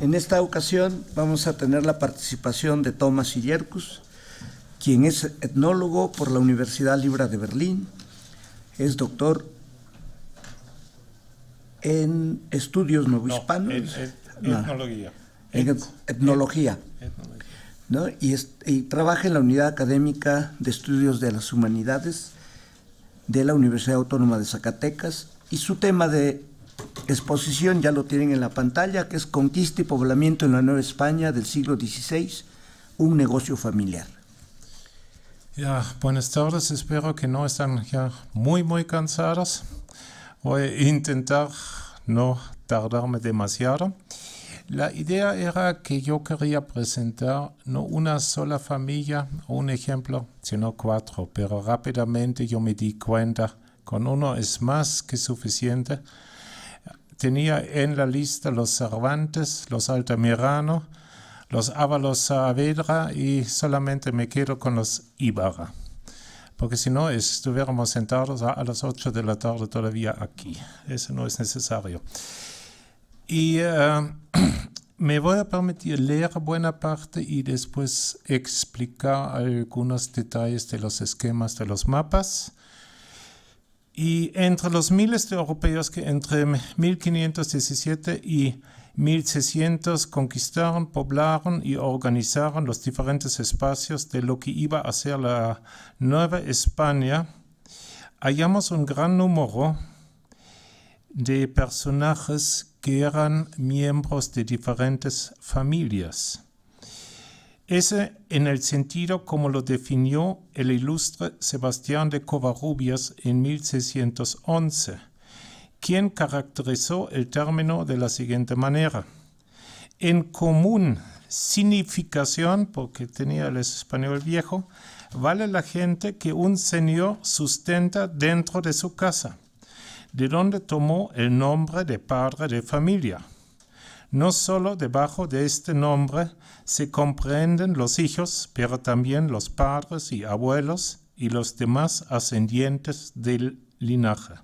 En esta ocasión vamos a tener la participación de Thomas Illercus, quien es etnólogo por la Universidad Libra de Berlín, es doctor en estudios No, etnología. En etnología. y, trabaja en la unidad académica de estudios de las humanidades de la Universidad Autónoma de Zacatecas y su tema de exposición, ya lo tienen en la pantalla, que es Conquista y Poblamiento en la Nueva España del siglo XVI, un negocio familiar. buenas tardes, espero que no están ya muy, muy cansadas. Voy a intentar no tardarme demasiado. La idea era que yo quería presentar no una sola familia, un ejemplo, sino cuatro, pero rápidamente yo me di cuenta, con uno es más que suficiente tenía en la lista los Cervantes, los Altamirano, los Ávalos Saavedra y solamente me quedo con los Ibarra, porque si no estuviéramos sentados a, las 8 de la tarde todavía aquí. Eso no es necesario. Y eh, me voy a permitir leer buena parte y después explicar algunos detalles de los esquemas de los mapas y entre los miles de europeos que entre 1517 y 1600 conquistaron, poblaron y organizaron los diferentes espacios de lo que iba a ser la Nueva España, hallamos un gran número de personajes que eran miembros de diferentes familias. Ese en el sentido como lo definió el ilustre Sebastián de Covarrubias en 1611, quien caracterizó el término de la siguiente manera. En común significación, porque tenía el español viejo, vale la gente que un señor sustenta dentro de su casa, de donde tomó el nombre de padre de familia no solo debajo de este nombre se comprenden los hijos, pero también los padres y abuelos y los demás ascendientes del linaje,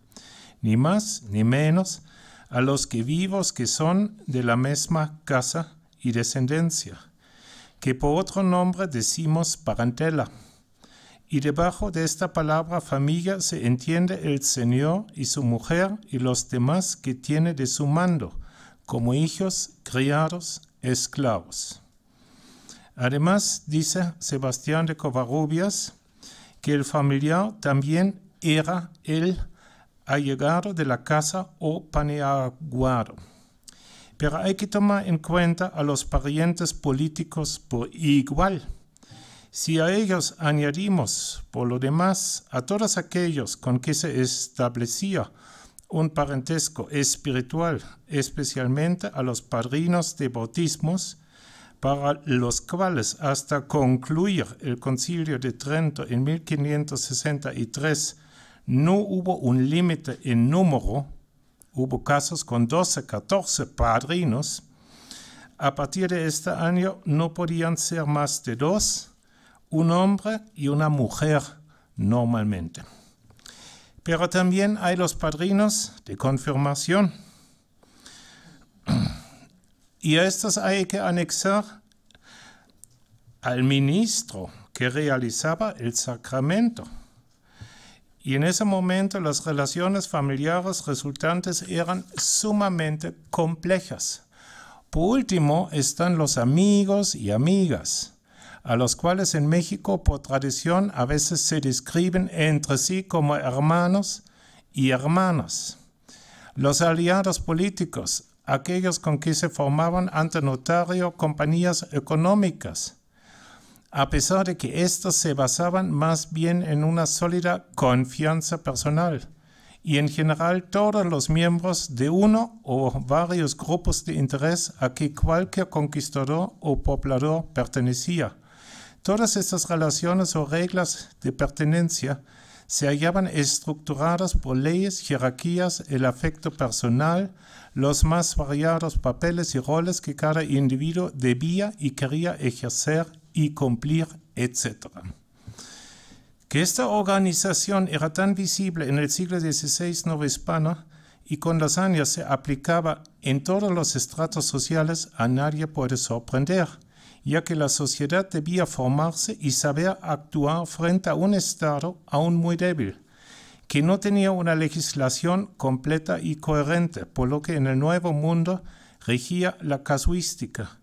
ni más ni menos a los que vivos que son de la misma casa y descendencia, que por otro nombre decimos parentela. Y debajo de esta palabra familia se entiende el Señor y su mujer y los demás que tiene de su mando, como hijos criados esclavos. Además, dice Sebastián de Covarrubias que el familiar también era el allegado de la casa o paneaguado. Pero hay que tomar en cuenta a los parientes políticos por igual. Si a ellos añadimos, por lo demás, a todos aquellos con que se establecía un parentesco espiritual, especialmente a los padrinos de bautismos, para los cuales hasta concluir el concilio de Trento en 1563 no hubo un límite en número, hubo casos con 12, 14 padrinos, a partir de este año no podían ser más de dos, un hombre y una mujer normalmente. Pero también hay los padrinos de confirmación. Y a estos hay que anexar al ministro que realizaba el sacramento. Y en ese momento las relaciones familiares resultantes eran sumamente complejas. Por último están los amigos y amigas a los cuales en México por tradición a veces se describen entre sí como hermanos y hermanas. Los aliados políticos, aquellos con que se formaban ante notario compañías económicas, a pesar de que éstas se basaban más bien en una sólida confianza personal y en general todos los miembros de uno o varios grupos de interés a que cualquier conquistador o poblador pertenecía. Todas estas relaciones o reglas de pertenencia se hallaban estructuradas por leyes, jerarquías, el afecto personal, los más variados papeles y roles que cada individuo debía y quería ejercer y cumplir, etc. Que esta organización era tan visible en el siglo XVI no hispano y con los años se aplicaba en todos los estratos sociales a nadie puede sorprender ya que la sociedad debía formarse y saber actuar frente a un Estado aún muy débil, que no tenía una legislación completa y coherente, por lo que en el Nuevo Mundo regía la casuística,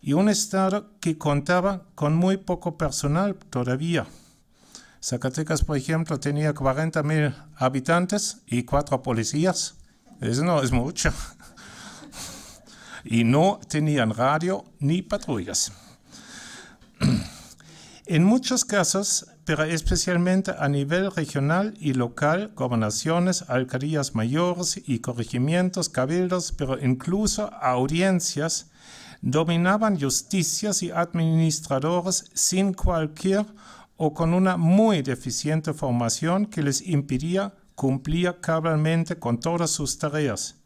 y un Estado que contaba con muy poco personal todavía. Zacatecas, por ejemplo, tenía 40.000 habitantes y cuatro policías. Eso no es mucho y no tenían radio ni patrullas. En muchos casos, pero especialmente a nivel regional y local, gobernaciones, alcaldías mayores y corregimientos, cabildos, pero incluso audiencias, dominaban justicias y administradores sin cualquier o con una muy deficiente formación que les impidía cumplir cabalmente con todas sus tareas.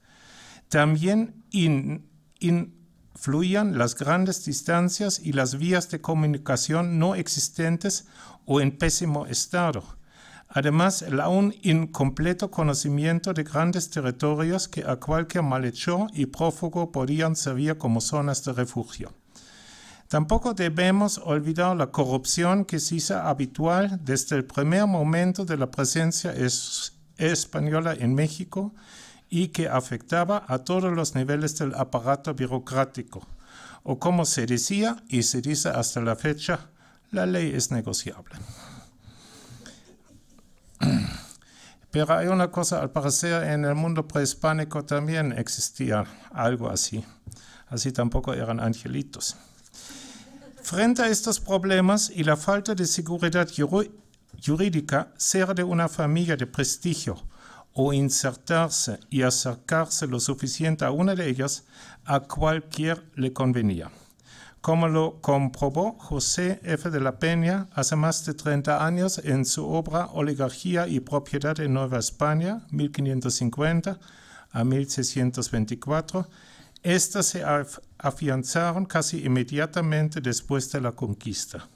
También in influían las grandes distancias y las vías de comunicación no existentes o en pésimo estado. Además, el aún incompleto conocimiento de grandes territorios que a cualquier malhechor y prófugo podían servir como zonas de refugio. Tampoco debemos olvidar la corrupción que se hizo habitual desde el primer momento de la presencia española en México y que afectaba a todos los niveles del aparato burocrático. O como se decía y se dice hasta la fecha, la ley es negociable. Pero hay una cosa, al parecer en el mundo prehispánico también existía algo así. Así tampoco eran angelitos. Frente a estos problemas y la falta de seguridad jurídica, ser de una familia de prestigio o insertarse y acercarse lo suficiente a una de ellas a cualquier le convenía como lo comprobó José F. de la Peña hace más de 30 años en su obra Oligarquía y Propiedad en Nueva España, 1550 a 1624, estas se afianzaron casi inmediatamente después de la conquista.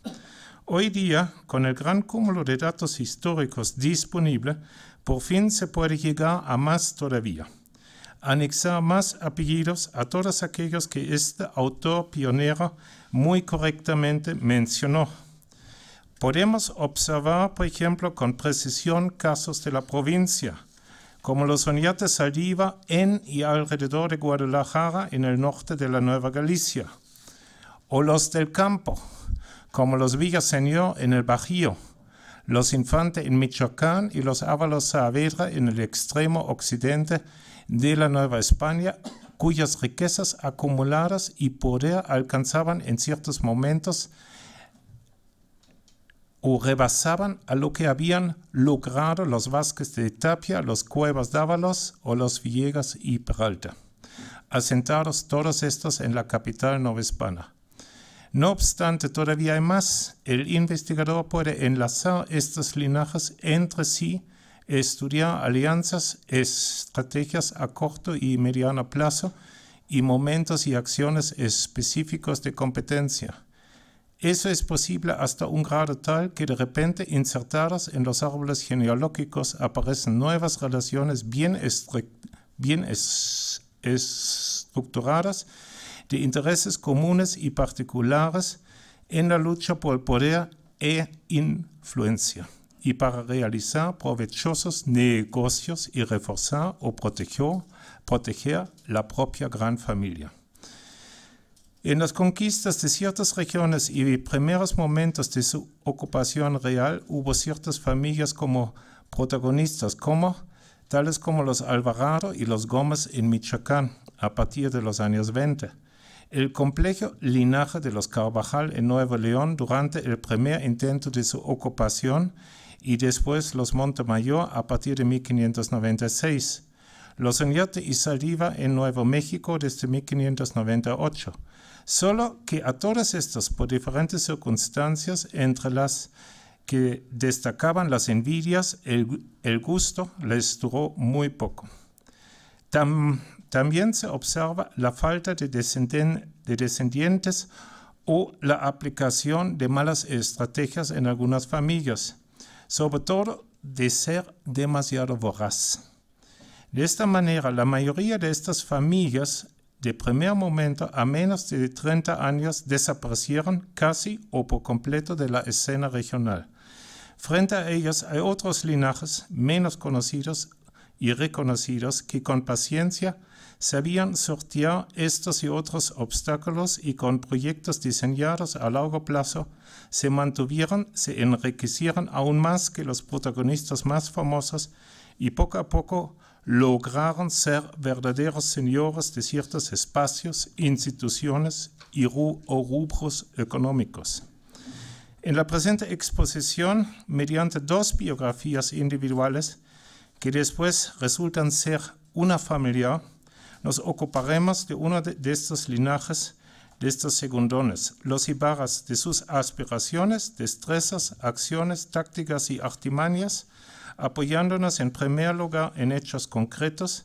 Hoy día, con el gran cúmulo de datos históricos disponible, por fin se puede llegar a más todavía. Anexar más apellidos a todos aquellos que este autor pionero muy correctamente mencionó. Podemos observar, por ejemplo, con precisión casos de la provincia, como los oñates saliva en y alrededor de Guadalajara, en el norte de la Nueva Galicia, o los del campo, como los señor en el Bajío, los Infantes en Michoacán y los Ávalos Saavedra en el extremo occidente de la Nueva España, cuyas riquezas acumuladas y poder alcanzaban en ciertos momentos o rebasaban a lo que habían logrado los Vázquez de Tapia, los Cuevas Dávalos o los Villegas y Peralta, asentados todos estos en la capital hispana. No obstante, todavía hay más. El investigador puede enlazar estos linajes entre sí, estudiar alianzas, estrategias a corto y mediano plazo y momentos y acciones específicos de competencia. Eso es posible hasta un grado tal que de repente insertadas en los árboles genealógicos aparecen nuevas relaciones bien, estructuradas de intereses comunes y particulares en la lucha por el poder e influencia y para realizar provechosos negocios y reforzar o proteger, proteger la propia gran familia. En las conquistas de ciertas regiones y primeros momentos de su ocupación real hubo ciertas familias como protagonistas, como, tales como los Alvarado y los Gómez en Michoacán a partir de los años 20 el complejo linaje de los Carvajal en Nuevo León durante el primer intento de su ocupación y después los Montemayor a partir de 1596, los Oñate y Saliva en Nuevo México desde 1598, solo que a todas estas por diferentes circunstancias entre las que destacaban las envidias, el, gusto les duró muy poco. Tan, también se observa la falta de, descendientes o la aplicación de malas estrategias en algunas familias, sobre todo de ser demasiado voraz. De esta manera, la mayoría de estas familias de primer momento a menos de 30 años desaparecieron casi o por completo de la escena regional. Frente a ellas hay otros linajes menos conocidos y reconocidos que con paciencia sabían sortear estos y otros obstáculos y con proyectos diseñados a largo plazo se mantuvieron, se enriquecieron aún más que los protagonistas más famosos y poco a poco lograron ser verdaderos señores de ciertos espacios, instituciones y rubros económicos. En la presente exposición, mediante dos biografías individuales que después resultan ser una familiar, nos ocuparemos de uno de estos linajes, de estos segundones, los Ibarras, de sus aspiraciones, destrezas, acciones, tácticas y artimañas, apoyándonos en primer lugar en hechos concretos,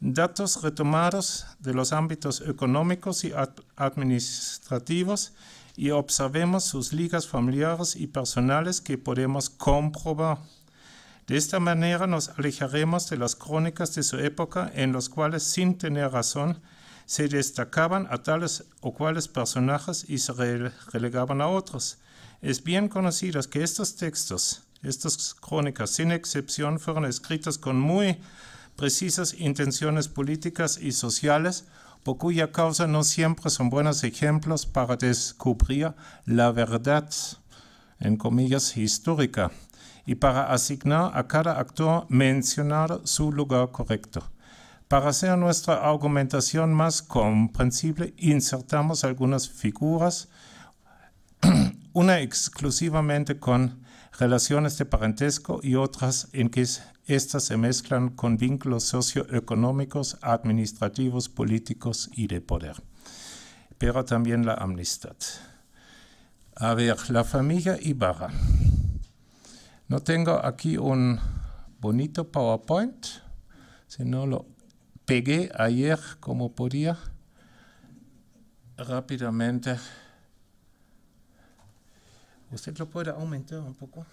datos retomados de los ámbitos económicos y administrativos y observemos sus ligas familiares y personales que podemos comprobar. De esta manera nos alejaremos de las crónicas de su época en las cuales, sin tener razón, se destacaban a tales o cuales personajes y se relegaban a otros. Es bien conocido que estos textos, estas crónicas, sin excepción, fueron escritas con muy precisas intenciones políticas y sociales, por cuya causa no siempre son buenos ejemplos para descubrir la verdad, en comillas, histórica y para asignar a cada actor mencionar su lugar correcto. Para hacer nuestra argumentación más comprensible, insertamos algunas figuras, una exclusivamente con relaciones de parentesco y otras en que éstas se mezclan con vínculos socioeconómicos, administrativos, políticos y de poder. Pero también la amnistad. A ver, la familia Ibarra. No tengo aquí un bonito PowerPoint, sino lo pegué ayer como podía rápidamente. ¿Usted lo puede aumentar un poco?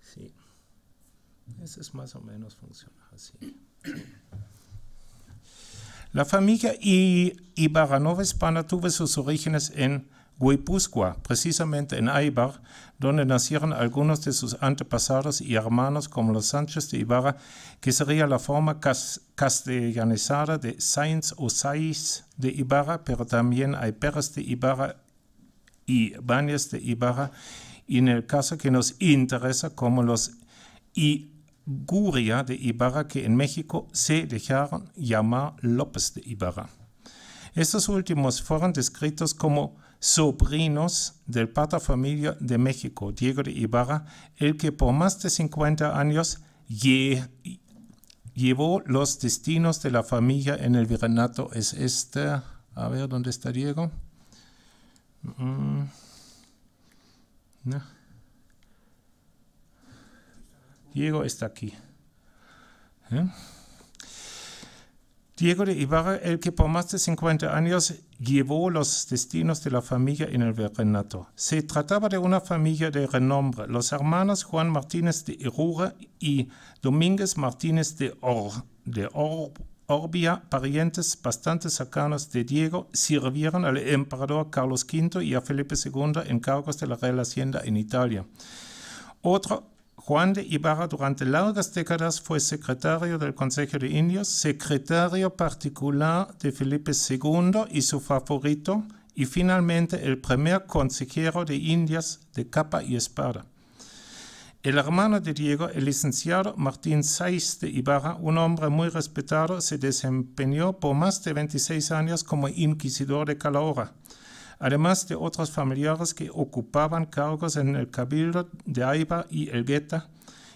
Sí. Eso es más o menos funciona así. La familia Nova hispana tuvo sus orígenes en Guipúzcoa, precisamente en Aibar, donde nacieron algunos de sus antepasados y hermanos como los Sánchez de Ibarra, que sería la forma castellanizada de Sainz o Saiz de Ibarra, pero también hay Pérez de Ibarra y Bañas de Ibarra, y en el caso que nos interesa como los Iguria de Ibarra, que en México se dejaron llamar López de Ibarra. Estos últimos fueron descritos como sobrinos del pata familia de México, Diego de Ibarra, el que por más de 50 años llevó los destinos de la familia en el virreinato. Es este, a ver, ¿dónde está Diego? Mm, Diego está aquí. ¿eh? Diego de Ibarra, el que por más de 50 años llevó los destinos de la familia en el virreinato. Se trataba de una familia de renombre, los hermanos Juan Martínez de Irura y Domínguez Martínez de Orbia, parientes bastante cercanos de Diego, sirvieron al emperador Carlos V y a Felipe II en cargos de la Real Hacienda en Italia. Otro Juan de Ibarra durante largas décadas fue secretario del Consejo de Indios, secretario particular de Felipe II y su favorito, y finalmente el primer consejero de Indias de capa y espada. El hermano de Diego, el licenciado Martín Saiz de Ibarra, un hombre muy respetado, se desempeñó por más de 26 años como inquisidor de Calahorra además de otros familiares que ocupaban cargos en el Cabildo de Aiba y Elgueta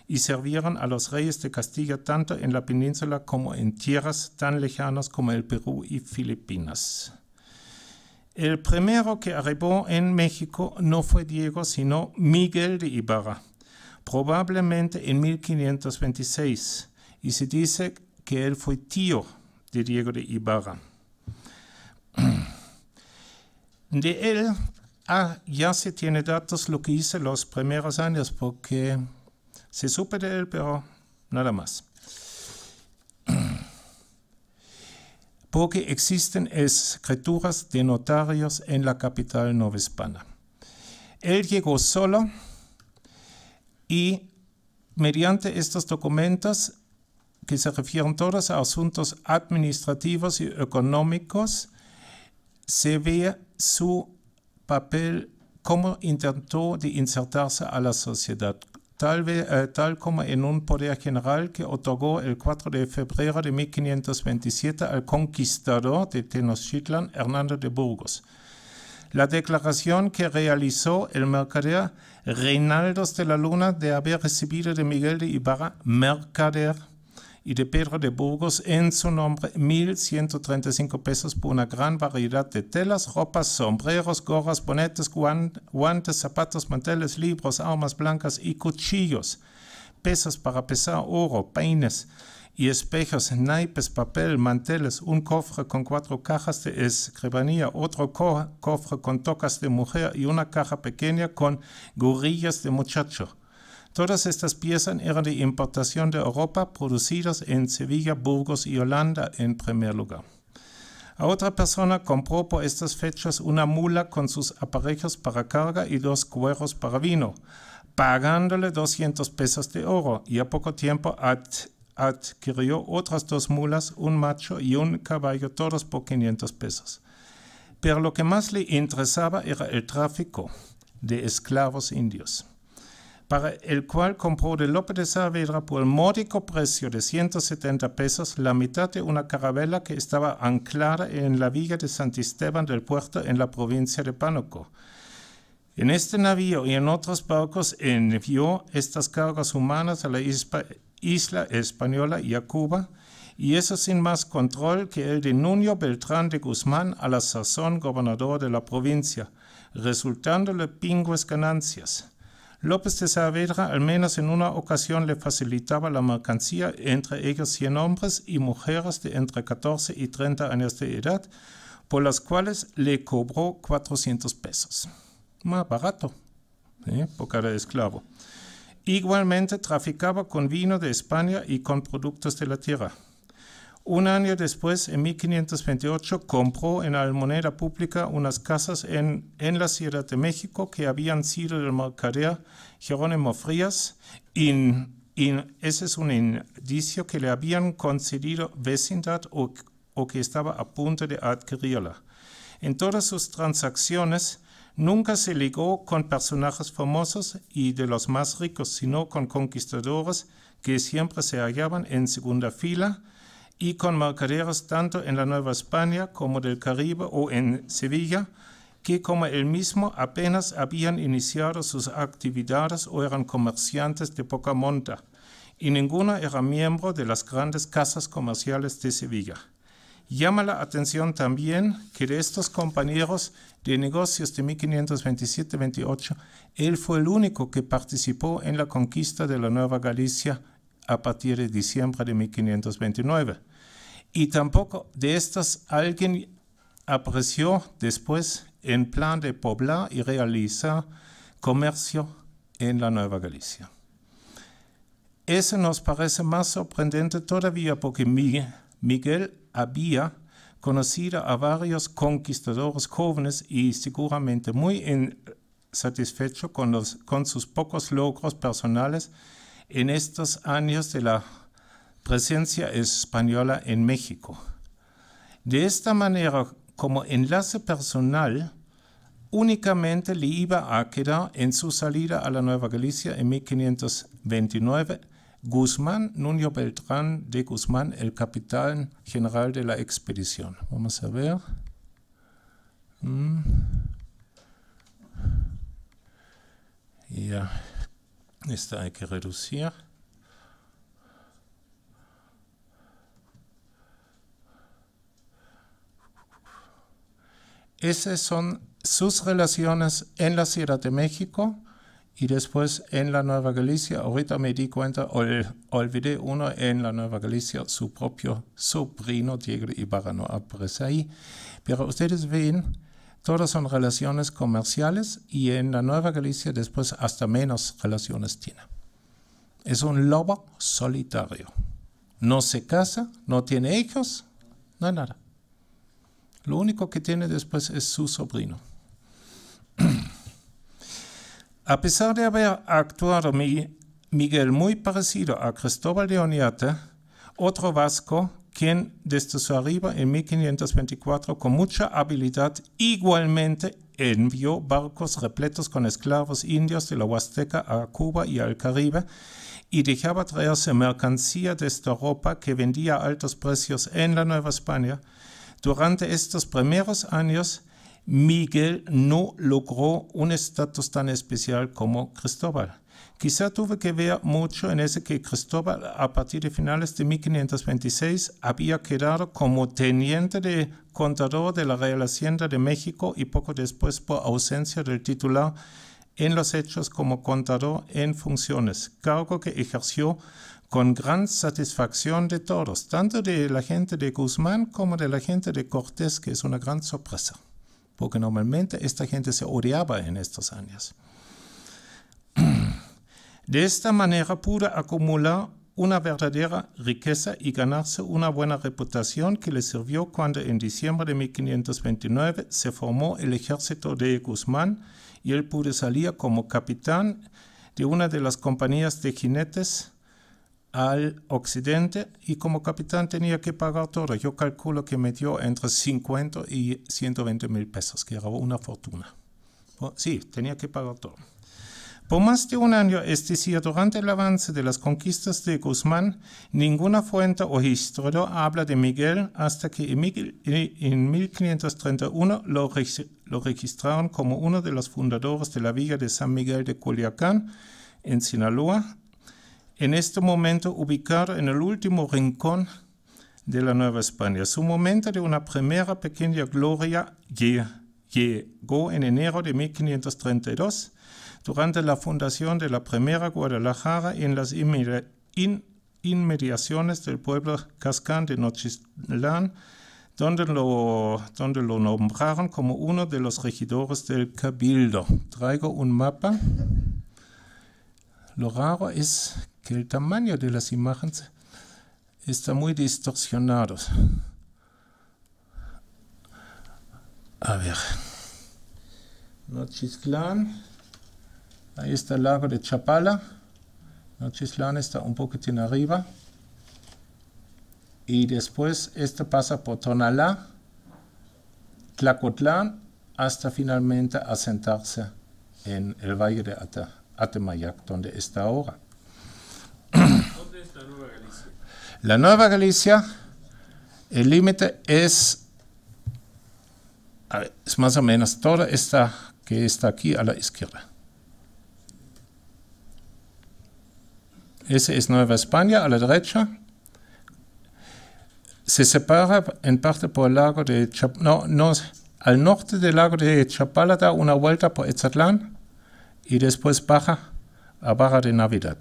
y servieron a los reyes de Castilla tanto en la península como en tierras tan lejanas como el Perú y Filipinas. El primero que arribó en México no fue Diego, sino Miguel de Ibarra, probablemente en 1526, y se dice que él fue tío de Diego de Ibarra. De él ah, ya se tiene datos lo que hice los primeros años porque se supe de él, pero nada más. Porque existen escrituras de notarios en la capital novohispana. Él llegó solo y mediante estos documentos que se refieren todos a asuntos administrativos y económicos, se ve su papel como intentó de insertarse a la sociedad, tal, eh, tal como en un poder general que otorgó el 4 de febrero de 1527 al conquistador de Tenochtitlan Hernando de Burgos. La declaración que realizó el mercader Reinaldos de la Luna de haber recibido de Miguel de Ibarra, mercader y de Pedro de Burgos en su nombre 1.135 pesos por una gran variedad de telas, ropas, sombreros, gorras, bonetes, guantes, zapatos, manteles, libros, armas blancas y cuchillos, pesas para pesar oro, peines y espejos, naipes, papel, manteles, un cofre con cuatro cajas de escribanía, otro cofre con tocas de mujer y una caja pequeña con gorillas de muchacho. Todas estas piezas eran de importación de Europa, producidas en Sevilla, Burgos y Holanda en primer lugar. A otra persona compró por estas fechas una mula con sus aparejos para carga y dos cueros para vino, pagándole 200 pesos de oro y a poco tiempo adquirió otras dos mulas, un macho y un caballo, todos por 500 pesos. Pero lo que más le interesaba era el tráfico de esclavos indios para el cual compró de López de Saavedra por el módico precio de 170 pesos la mitad de una carabela que estaba anclada en la villa de Santisteban del Puerto en la provincia de Pánuco. En este navío y en otros barcos envió estas cargas humanas a la isla española y a Cuba, y eso sin más control que el de Núñez Beltrán de Guzmán a la sazón gobernador de la provincia, resultándole pingües ganancias. López de Saavedra al menos en una ocasión le facilitaba la mercancía, entre ellos 100 hombres y mujeres de entre 14 y 30 años de edad, por las cuales le cobró 400 pesos. Más barato, ¿eh? por cada esclavo. Igualmente traficaba con vino de España y con productos de la tierra. Un año después, en 1528, compró en la pública unas casas en, la Ciudad de México que habían sido del mercader Jerónimo Frías y, ese es un indicio que le habían concedido vecindad o que estaba a punto de adquirirla. En todas sus transacciones, Nunca se ligó con personajes famosos y de los más ricos, sino con conquistadores que siempre se hallaban en segunda fila y con mercaderes tanto en la Nueva España como del Caribe o en Sevilla, que como él mismo apenas habían iniciado sus actividades o eran comerciantes de poca monta, y ninguno era miembro de las grandes casas comerciales de Sevilla. Llama la atención también que de estos compañeros de negocios de 1527-28, él fue el único que participó en la conquista de la Nueva Galicia a partir de diciembre de 1529 y tampoco de estas alguien apareció después en plan de poblar y realizar comercio en la Nueva Galicia. Eso nos parece más sorprendente todavía porque Miguel había conocido a varios conquistadores jóvenes y seguramente muy insatisfecho con, los, con sus pocos logros personales en estos años de la presencia española en México. De esta manera, como enlace personal, únicamente le iba a quedar en su salida a la Nueva Galicia en 1529 Guzmán Nuño Beltrán de Guzmán, el capitán general de la expedición. Vamos a ver. Mm. Ya, esta hay que reducir. Esas son sus relaciones en la Ciudad de México y después en la Nueva Galicia. Ahorita me di cuenta, ol, olvidé uno en la Nueva Galicia, su propio sobrino Diego Ibarra no aparece ahí. Pero ustedes ven, todas son relaciones comerciales y en la Nueva Galicia después hasta menos relaciones tiene. Es un lobo solitario. No se casa, no tiene hijos, no hay nada. Lo único que tiene después es su sobrino. a pesar de haber actuado Miguel muy parecido a Cristóbal de Oñate, otro vasco, quien desde su arriba en 1524 con mucha habilidad igualmente envió barcos repletos con esclavos indios de la Huasteca a Cuba y al Caribe y dejaba traerse mercancía desde Europa que vendía a altos precios en la Nueva España durante estos primeros años, Miguel no logró un estatus tan especial como Cristóbal. Quizá tuve que ver mucho en ese que Cristóbal a partir de finales de 1526 había quedado como teniente de contador de la Real Hacienda de México y poco después por ausencia del titular en los hechos como contador en funciones, cargo que ejerció con gran satisfacción de todos, tanto de la gente de Guzmán como de la gente de Cortés, que es una gran sorpresa, porque normalmente esta gente se odiaba en estos años. De esta manera pudo acumular una verdadera riqueza y ganarse una buena reputación que le sirvió cuando en diciembre de 1529 se formó el ejército de Guzmán y él pudo salir como capitán de una de las compañías de jinetes al occidente y como capitán tenía que pagar todo. Yo calculo que me dio entre 50 y 120 mil pesos, que era una fortuna. Pues, sí, tenía que pagar todo. Por más de un año, es decir, durante el avance de las conquistas de Guzmán, ninguna fuente o historiador habla de Miguel hasta que en 1531 lo, lo registraron como uno de los fundadores de la Villa de San Miguel de Culiacán en Sinaloa en este momento ubicado en el último rincón de la Nueva España. Su momento de una primera pequeña gloria llegó en enero de 1532 durante la fundación de la primera Guadalajara en las inmediaciones del pueblo Cascán de Nochistlán, donde lo, donde lo nombraron como uno de los regidores del cabildo. Traigo un mapa. Lo raro es que el tamaño de las imágenes está muy distorsionado. A ver. Nochislán. Ahí está el lago de Chapala. Nochislán está un poquitín arriba. Y después esto pasa por Tonalá, Tlacotlán, hasta finalmente asentarse en el valle de Atemayac, donde está ahora. La Nueva Galicia. el límite es, es más o menos toda esta que está aquí a la izquierda. Ese es Nueva España a la derecha. Se separa en parte por el lago de Chapala. No, al norte del lago de Chapala da una vuelta por Etzatlán y después baja a Barra de Navidad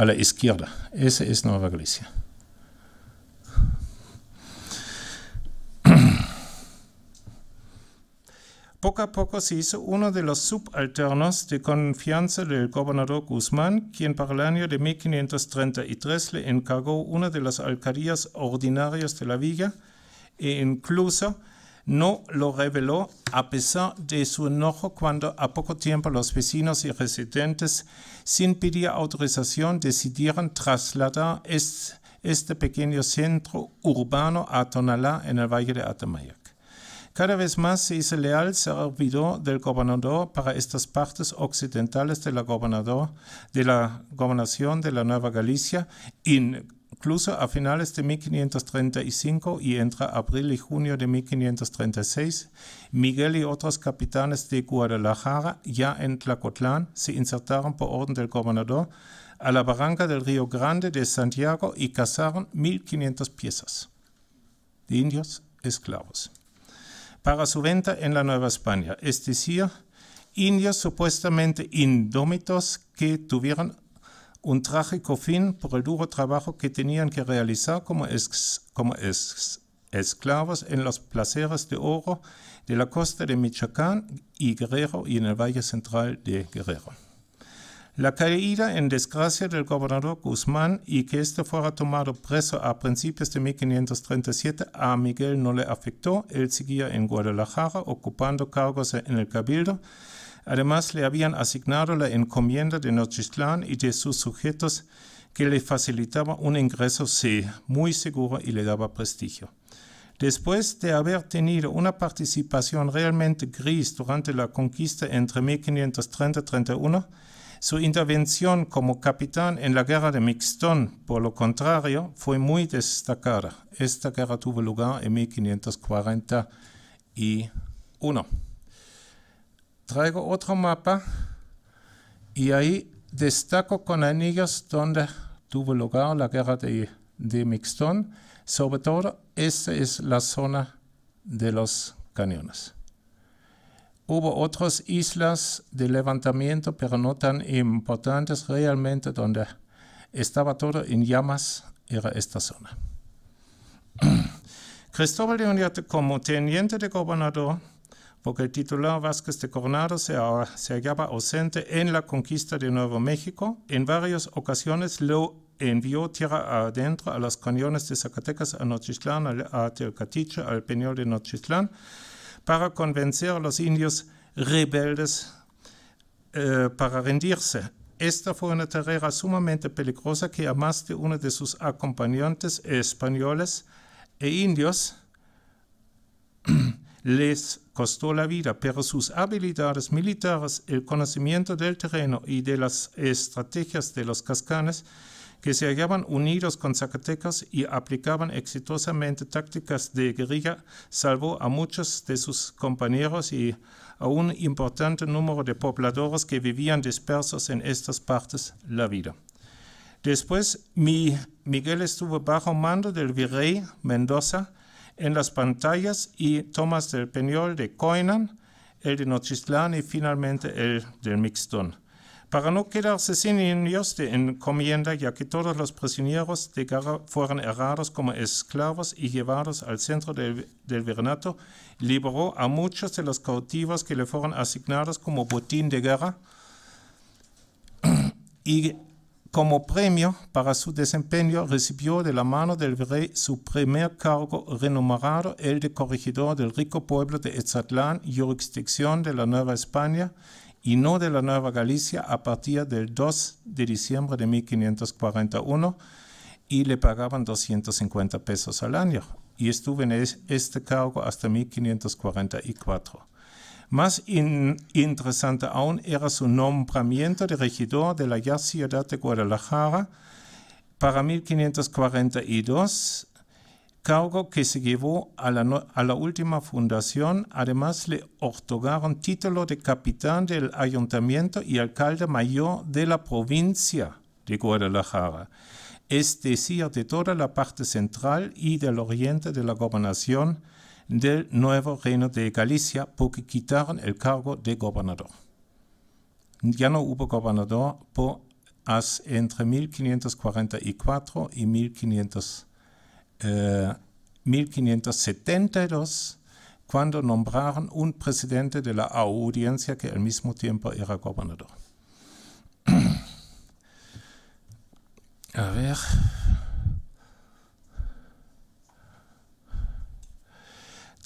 a la izquierda. Esa es Nueva Galicia. Poco a poco se hizo uno de los subalternos de confianza del gobernador Guzmán, quien para el año de 1533 le encargó una de las alcaldías ordinarias de la villa e incluso no lo reveló a pesar de su enojo cuando a poco tiempo los vecinos y residentes, sin pedir autorización, decidieron trasladar este, pequeño centro urbano a Tonalá en el Valle de Atamayac. Cada vez más se hizo leal olvidó del gobernador para estas partes occidentales de la, gobernador, de la gobernación de la Nueva Galicia y incluso a finales de 1535 y entre abril y junio de 1536, Miguel y otros capitanes de Guadalajara, ya en Tlacotlán, se insertaron por orden del gobernador a la barranca del Río Grande de Santiago y cazaron 1.500 piezas de indios esclavos para su venta en la Nueva España, es decir, indios supuestamente indómitos que tuvieron un trágico fin por el duro trabajo que tenían que realizar como, esclavos en los placeres de oro de la costa de Michoacán y Guerrero y en el Valle Central de Guerrero. La caída en desgracia del gobernador Guzmán y que este fuera tomado preso a principios de 1537 a Miguel no le afectó. Él seguía en Guadalajara ocupando cargos en el Cabildo Además, le habían asignado la encomienda de Nochistlán y de sus sujetos que le facilitaba un ingreso muy seguro y le daba prestigio. Después de haber tenido una participación realmente gris durante la conquista entre 1530-31, su intervención como capitán en la guerra de Mixtón, por lo contrario, fue muy destacada. Esta guerra tuvo lugar en 1541 traigo otro mapa y ahí destaco con anillos donde tuvo lugar la guerra de, de Mixtón. Sobre todo, esta es la zona de los cañones. Hubo otras islas de levantamiento, pero no tan importantes realmente, donde estaba todo en llamas, era esta zona. Cristóbal de Uniate como teniente de gobernador porque el titular Vázquez de Coronado se, hallaba ausente en la conquista de Nuevo México. En varias ocasiones lo envió tierra adentro a los cañones de Zacatecas, a Nochistlán, a Teocatiche, al Peñol de Nochistlán, para convencer a los indios rebeldes eh, para rendirse. Esta fue una tarea sumamente peligrosa que a de uno de sus acompañantes españoles e indios les costó la vida, pero sus habilidades militares, el conocimiento del terreno y de las estrategias de los cascanes, que se hallaban unidos con Zacatecas y aplicaban exitosamente tácticas de guerrilla, salvó a muchos de sus compañeros y a un importante número de pobladores que vivían dispersos en estas partes la vida. Después, mi Miguel estuvo bajo mando del virrey Mendoza, en las pantallas y tomas del Peñol de Coinan, el de Nochistlán y finalmente el del Mixtón. Para no quedarse sin niños de encomienda, ya que todos los prisioneros de guerra fueron errados como esclavos y llevados al centro del, del liberó a muchos de los cautivos que le fueron asignados como botín de guerra y como premio para su desempeño recibió de la mano del rey su primer cargo renombrado, el de corregidor del rico pueblo de Etzatlán, jurisdicción de la Nueva España y no de la Nueva Galicia a partir del 2 de diciembre de 1541 y le pagaban 250 pesos al año. Y estuve en este cargo hasta 1544. Más interesante aún era su nombramiento de regidor de la ya ciudad de Guadalajara para 1542, cargo que se llevó a la, a la última fundación. Además, le otorgaron título de capitán del ayuntamiento y alcalde mayor de la provincia de Guadalajara es decir, de toda la parte central y del oriente de la gobernación del nuevo reino de Galicia porque quitaron el cargo de gobernador. Ya no hubo gobernador por entre 1544 y 1572, eh, cuando nombraron un presidente de la audiencia que al mismo tiempo era gobernador. A ver.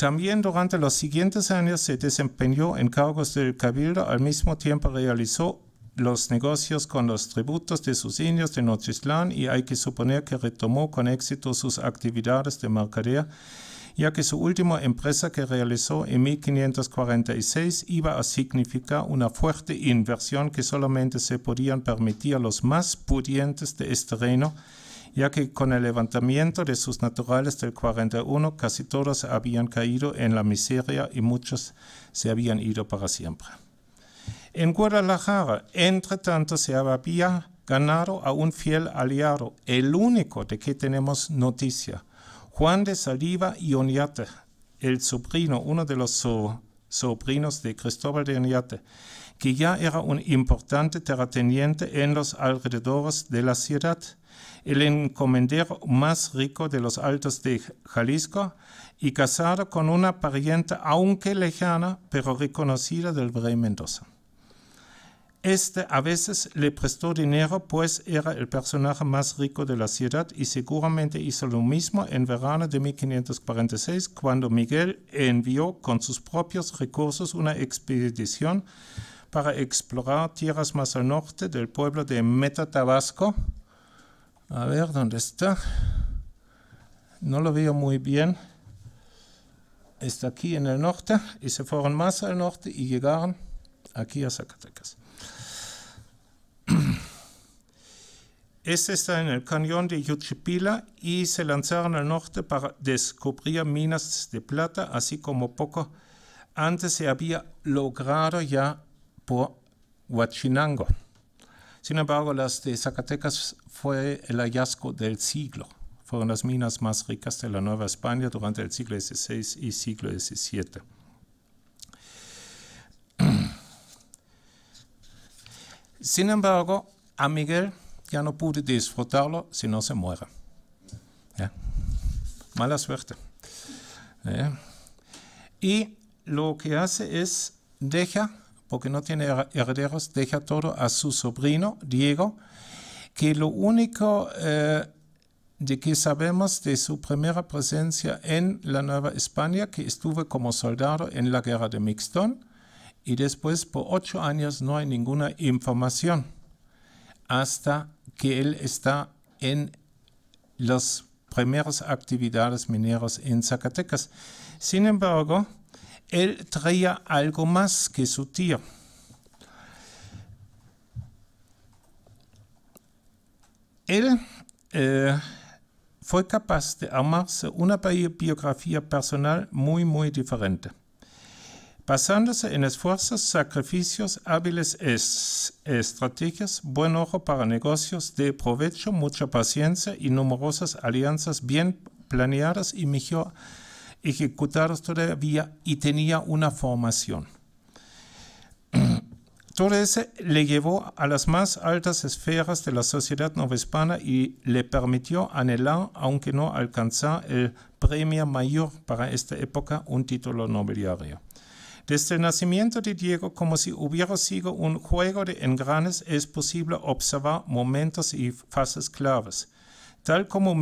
También durante los siguientes años se desempeñó en cargos del cabildo, al mismo tiempo realizó los negocios con los tributos de sus indios de Nochistlán y hay que suponer que retomó con éxito sus actividades de mercadería, ya que su última empresa que realizó en 1546 iba a significar una fuerte inversión que solamente se podían permitir los más pudientes de este reino, ya que con el levantamiento de sus naturales del 41 casi todos habían caído en la miseria y muchos se habían ido para siempre. En Guadalajara, entre tanto, se había ganado a un fiel aliado, el único de que tenemos noticia, Juan de Saliva y Oñate, el sobrino, uno de los sobrinos de Cristóbal de Oñate, que ya era un importante terrateniente en los alrededores de la ciudad el encomendero más rico de los altos de Jalisco y casado con una parienta aunque lejana, pero reconocida del rey Mendoza. Este a veces le prestó dinero, pues era el personaje más rico de la ciudad y seguramente hizo lo mismo en verano de 1546, cuando Miguel envió con sus propios recursos una expedición para explorar tierras más al norte del pueblo de Meta Tabasco, a ver, ¿dónde está? No lo veo muy bien. Está aquí en el norte y se fueron más al norte y llegaron aquí a Zacatecas. Este está en el cañón de Yuchipila y se lanzaron al norte para descubrir minas de plata, así como poco antes se había logrado ya por Huachinango. Sin embargo, las de Zacatecas fue el hallazgo del siglo. Fueron las minas más ricas de la Nueva España durante el siglo XVI y siglo XVII. Sin embargo, a Miguel ya no pudo disfrutarlo si no se muere. Mala suerte. Y lo que hace es, deja, porque no tiene herederos, deja todo a su sobrino, Diego, que lo único eh, de que sabemos de su primera presencia en la Nueva España, que estuvo como soldado en la guerra de Mixton, y después por ocho años no hay ninguna información hasta que él está en las primeras actividades mineras en Zacatecas. Sin embargo, él traía algo más que su tío. Él eh, fue capaz de armarse una biografía personal muy, muy diferente, basándose en esfuerzos, sacrificios, hábiles estrategias, buen ojo para negocios de provecho, mucha paciencia y numerosas alianzas bien planeadas y mejor ejecutadas todavía, y tenía una formación. Todo eso le llevó a las más altas esferas de la sociedad novespana y le permitió anhelar, aunque no alcanzar, el premio mayor para esta época, un título nobiliario. Desde el nacimiento de Diego, como si hubiera sido un juego de engranes, es posible observar momentos y fases claves. Tal como,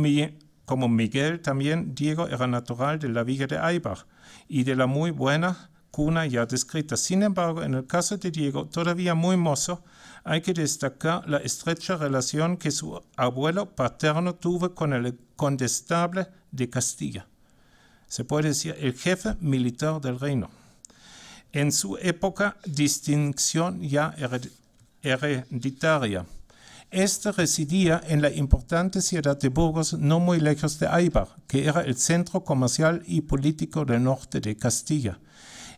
como Miguel, también Diego era natural de la Villa de Aibach y de la muy buena cuna ya descrita. Sin embargo, en el caso de Diego, todavía muy mozo, hay que destacar la estrecha relación que su abuelo paterno tuvo con el condestable de Castilla. Se puede decir el jefe militar del reino. En su época, distinción ya hereditaria. Este residía en la importante ciudad de Burgos, no muy lejos de Aibar, que era el centro comercial y político del norte de Castilla.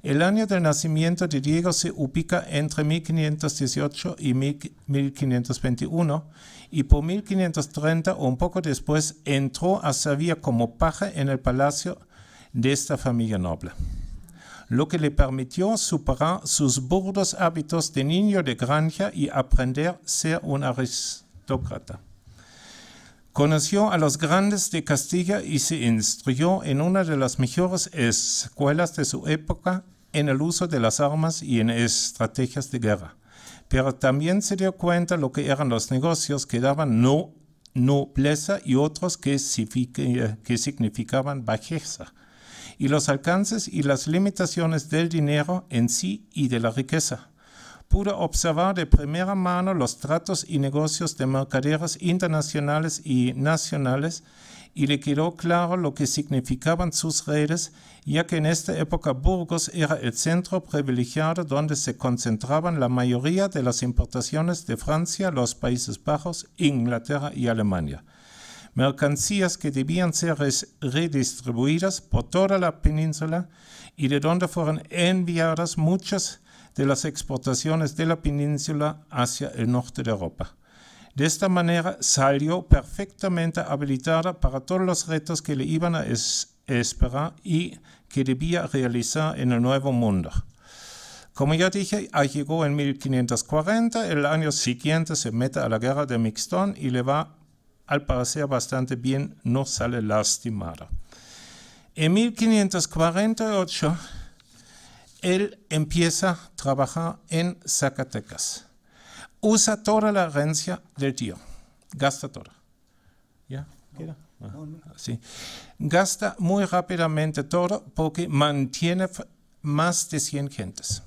El año del nacimiento de Diego se ubica entre 1518 y 1521 y por 1530 o un poco después entró a servir como paje en el palacio de esta familia noble, lo que le permitió superar sus burdos hábitos de niño de granja y aprender a ser un aristócrata. Conoció a los grandes de Castilla y se instruyó en una de las mejores escuelas de su época en el uso de las armas y en estrategias de guerra. Pero también se dio cuenta lo que eran los negocios que daban no, nobleza y otros que, significaban bajeza, y los alcances y las limitaciones del dinero en sí y de la riqueza Pudo observar de primera mano los tratos y negocios de mercaderes internacionales y nacionales y le quedó claro lo que significaban sus redes, ya que en esta época Burgos era el centro privilegiado donde se concentraban la mayoría de las importaciones de Francia, los Países Bajos, Inglaterra y Alemania. Mercancías que debían ser redistribuidas por toda la península y de donde fueron enviadas muchas de las exportaciones de la península hacia el norte de Europa. De esta manera salió perfectamente habilitada para todos los retos que le iban a esperar y que debía realizar en el nuevo mundo. Como ya dije, llegó en 1540, el año siguiente se mete a la guerra de Mixton y le va al parecer bastante bien, no sale lastimada. En 1548, él empieza a trabajar en Zacatecas usa toda la herencia del tío, gasta todo. ¿Ya? ¿Queda? Ah, sí. Gasta muy rápidamente todo porque mantiene más de 100 gentes.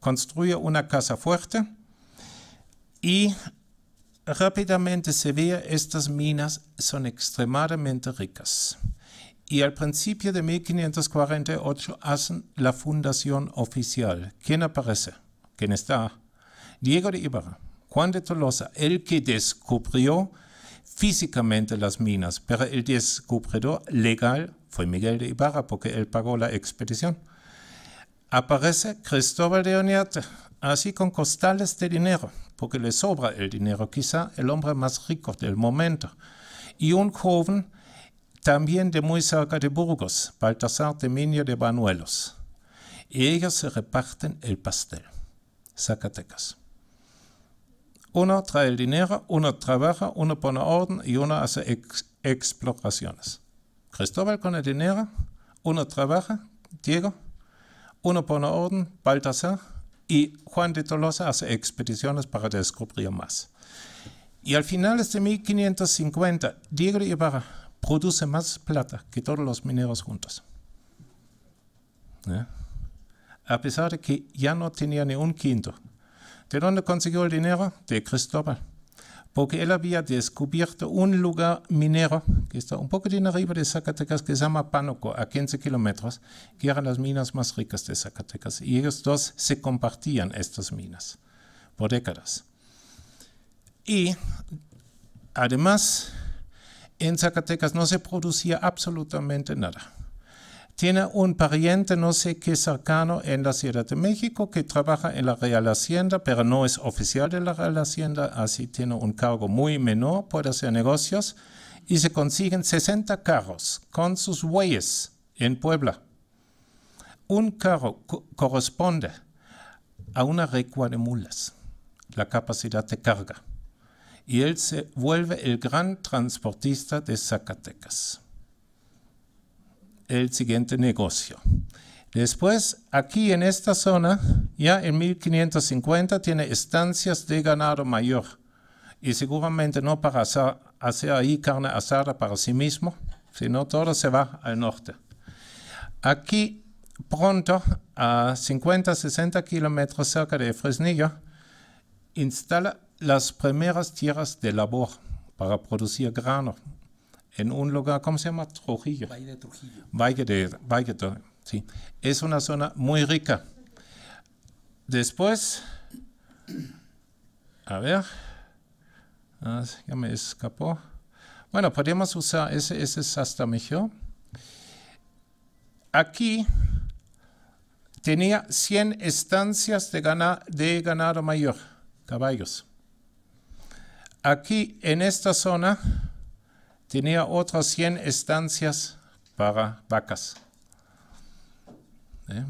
Construye una casa fuerte y rápidamente se ve estas minas son extremadamente ricas. Y al principio de 1548 hacen la fundación oficial. ¿Quién aparece? ¿Quién está? Diego de Ibarra, Juan de Tolosa, el que descubrió físicamente las minas, pero el descubridor legal fue Miguel de Ibarra porque él pagó la expedición. Aparece Cristóbal de Oñate, así con costales de dinero, porque le sobra el dinero, quizá el hombre más rico del momento. Y un joven también de muy cerca de Burgos, Baltasar de Minio de Banuelos. Y ellos se reparten el pastel. Zacatecas. Uno trae el dinero, uno trabaja, uno pone orden y uno hace exploraciones. Cristóbal con el dinero, uno trabaja, Diego, uno pone orden, Baltasar, y Juan de Tolosa hace expediciones para descubrir más. Y al final de 1550, este Diego de Ibarra produce más plata que todos los mineros juntos. ¿Eh? A pesar de que ya no tenía ni un quinto ¿De dónde consiguió el dinero? De Cristóbal. Porque él había descubierto un lugar minero que está un poco de arriba de Zacatecas, que se llama Pánuco, a 15 kilómetros, que eran las minas más ricas de Zacatecas. Y ellos dos se compartían estas minas por décadas. Y además, en Zacatecas no se producía absolutamente nada tiene un pariente no sé qué cercano en la Ciudad de México que trabaja en la Real Hacienda, pero no es oficial de la Real Hacienda, así tiene un cargo muy menor, puede hacer negocios, y se consiguen 60 carros con sus bueyes en Puebla. Un carro corresponde a una recua de mulas, la capacidad de carga, y él se vuelve el gran transportista de Zacatecas el siguiente negocio. Después, aquí en esta zona, ya en 1550 tiene estancias de ganado mayor y seguramente no para hacer ahí carne asada para sí mismo, sino todo se va al norte. Aquí pronto, a 50-60 kilómetros cerca de Fresnillo, instala las primeras tierras de labor para producir grano en un lugar, ¿cómo se llama? Trujillo. Valle de Trujillo. Valle de, Valle sí. Es una zona muy rica. Después, a ver, ah, ya me escapó. Bueno, podemos usar, ese, ese es hasta mejor. Aquí tenía 100 estancias de, de ganado mayor, caballos. Aquí en esta zona tenía otras 100 estancias para vacas. Eh,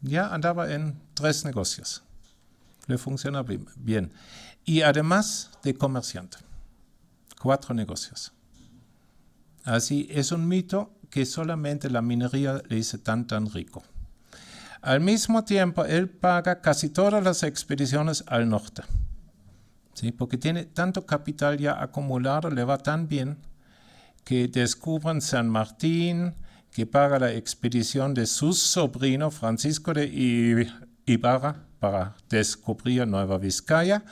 ya andaba en tres negocios. Le funcionaba bien. Y además de comerciante. Cuatro negocios. Así es un mito que solamente la minería le hizo tan tan rico. Al mismo tiempo, él paga casi todas las expediciones al norte. ¿sí? Porque tiene tanto capital ya acumulado, le va tan bien que descubren San Martín, que paga la expedición de su sobrino Francisco de Ibarra para descubrir Nueva Vizcaya,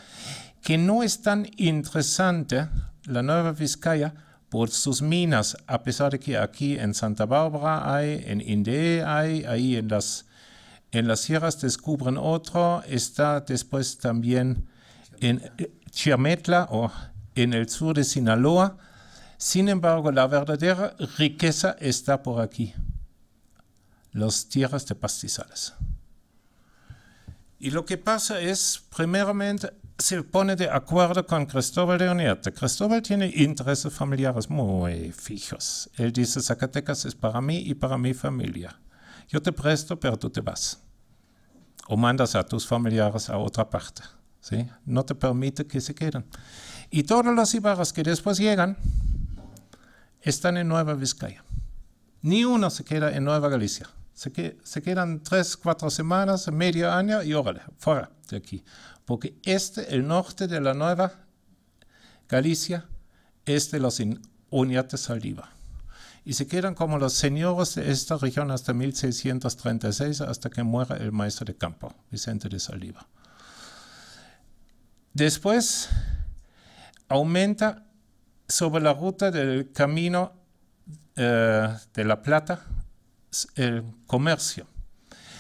que no es tan interesante la Nueva Vizcaya por sus minas, a pesar de que aquí en Santa Bárbara hay, en Inde hay, ahí en las, en las sierras descubren otro, está después también en Chiametla o en el sur de Sinaloa, sin embargo, la verdadera riqueza está por aquí, las tierras de pastizales. Y lo que pasa es, primeramente, se pone de acuerdo con Cristóbal de Oñate. Cristóbal tiene intereses familiares muy fijos. Él dice, Zacatecas es para mí y para mi familia. Yo te presto, pero tú te vas. O mandas a tus familiares a otra parte. ¿sí? No te permite que se queden. Y todos los ibarras que después llegan, están en Nueva Vizcaya. Ni uno se queda en Nueva Galicia. Se, quedan tres, cuatro semanas, medio año y órale, fuera de aquí. Porque este, el norte de la Nueva Galicia, es de los Uniates Saldiva. Y se quedan como los señores de esta región hasta 1636, hasta que muera el maestro de campo, Vicente de Saldiva. Después aumenta sobre la ruta del camino eh, de la plata, el comercio.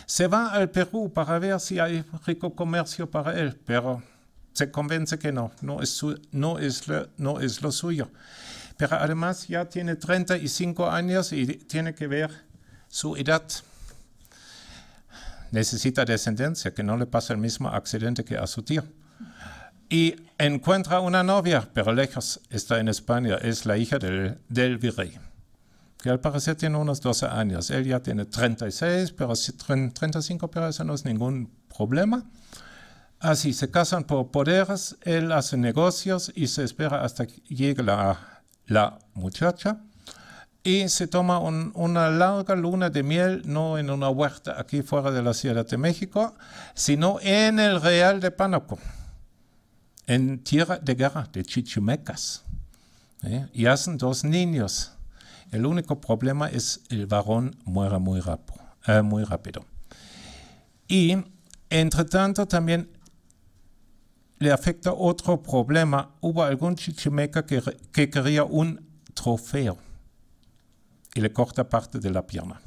Se va al Perú para ver si hay rico comercio para él, pero se convence que no, no es, no es, lo, no es lo suyo. Pero además ya tiene 35 años y tiene que ver su edad. Necesita descendencia, que no le pase el mismo accidente que a su tío y encuentra una novia, pero lejos, está en España, es la hija del, del virrey, que al parecer tiene unos 12 años. Él ya tiene 36, pero 35, pero eso no es ningún problema. Así se casan por poderes, él hace negocios y se espera hasta que llegue la, muchacha y se toma una larga luna de miel, no en una huerta aquí fuera de la Ciudad de México, sino en el Real de Pánaco en tierra de guerra de chichimecas. ¿eh? Y hacen dos niños. El único problema es el varón muere muy, eh, muy rápido. Y entre tanto también le afecta otro problema. Hubo algún chichimeca que, que quería un trofeo y le corta parte de la pierna.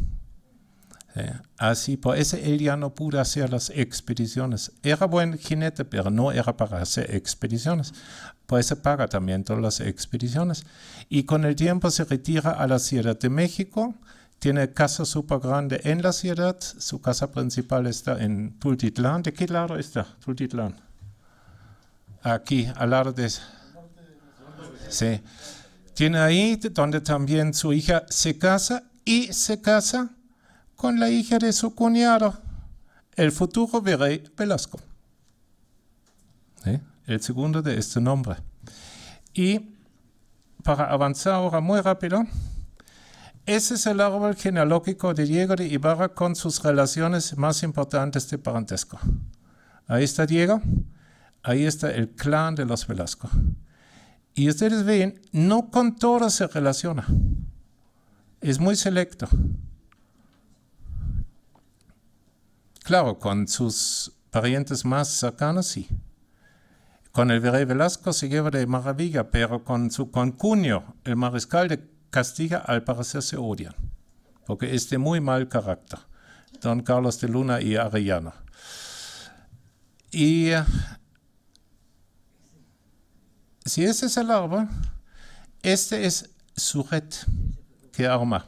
Eh, así, por pues, eso él ya no pudo hacer las expediciones. Era buen jinete, pero no era para hacer expediciones. Por eso paga también todas las expediciones. Y con el tiempo se retira a la Ciudad de México. Tiene casa súper grande en la ciudad. Su casa principal está en Tultitlán. ¿De qué lado está Tultitlán? Aquí, al lado de... Sí. Tiene ahí donde también su hija se casa y se casa con la hija de su cuñado, el futuro virrey Velasco. El segundo de este nombre. Y para avanzar ahora muy rápido, ese es el árbol genealógico de Diego de Ibarra con sus relaciones más importantes de parentesco. Ahí está Diego, ahí está el clan de los Velasco. Y ustedes ven, no con todo se relaciona. Es muy selecto. Claro, con sus parientes más cercanos sí. Con el virrey Velasco se lleva de maravilla, pero con su concuño, el mariscal de Castilla, al parecer se odian, porque es de muy mal carácter, don Carlos de Luna y Arellano. Y eh, si ese es el árbol, este es su red que arma.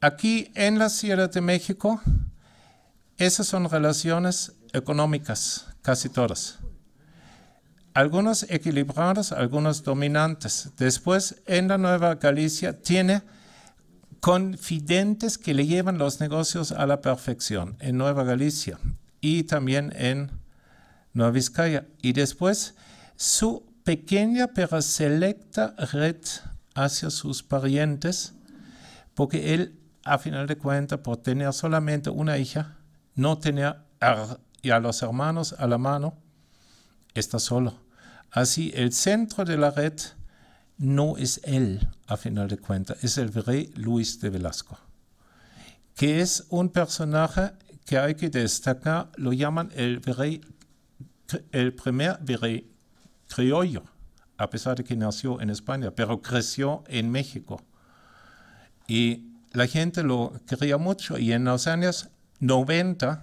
Aquí en la Sierra de México, esas son relaciones económicas, casi todas. Algunos equilibradas, algunos dominantes. Después, en la Nueva Galicia, tiene confidentes que le llevan los negocios a la perfección, en Nueva Galicia y también en Nueva Vizcaya. Y después, su pequeña pero selecta red hacia sus parientes, porque él, a final de cuentas, por tener solamente una hija, no tenía a los hermanos a la mano, está solo. Así, el centro de la red no es él, a final de cuentas, es el rey Luis de Velasco, que es un personaje que hay que destacar, lo llaman el virrey, el primer virrey criollo, a pesar de que nació en España, pero creció en México. Y la gente lo quería mucho y en los años 90,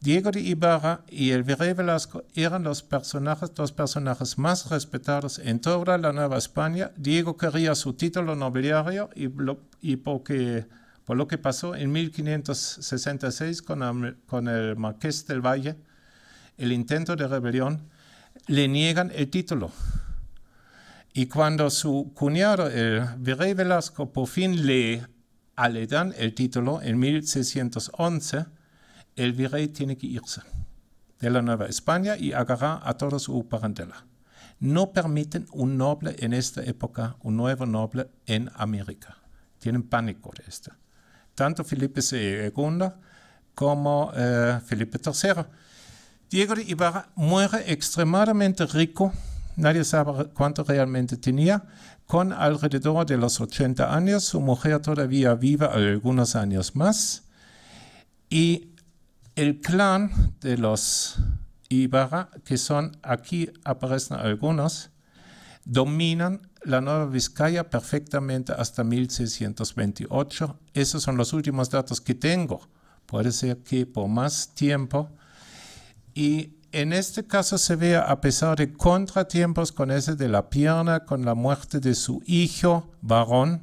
Diego de Ibarra y el Virrey Velasco eran los personajes, personajes más respetados en toda la Nueva España. Diego quería su título nobiliario y, por lo que pasó en 1566 con, el, con el marqués del Valle, el intento de rebelión, le niegan el título. Y cuando su cuñado, el virrey Velasco, por fin le le dan el título en 1611, el virrey tiene que irse de la Nueva España y agarrar a toda su parentela. No permiten un noble en esta época, un nuevo noble en América. Tienen pánico de esto. Tanto Felipe II como eh, Felipe III. Diego de Ibarra muere extremadamente rico Nadie sabe cuánto realmente tenía. Con alrededor de los 80 años, su mujer todavía viva algunos años más. Y el clan de los Ibarra, que son aquí aparecen algunos, dominan la Nueva Vizcaya perfectamente hasta 1628. Esos son los últimos datos que tengo. Puede ser que por más tiempo. Y en este caso se ve, a pesar de contratiempos con ese de la pierna, con la muerte de su hijo varón,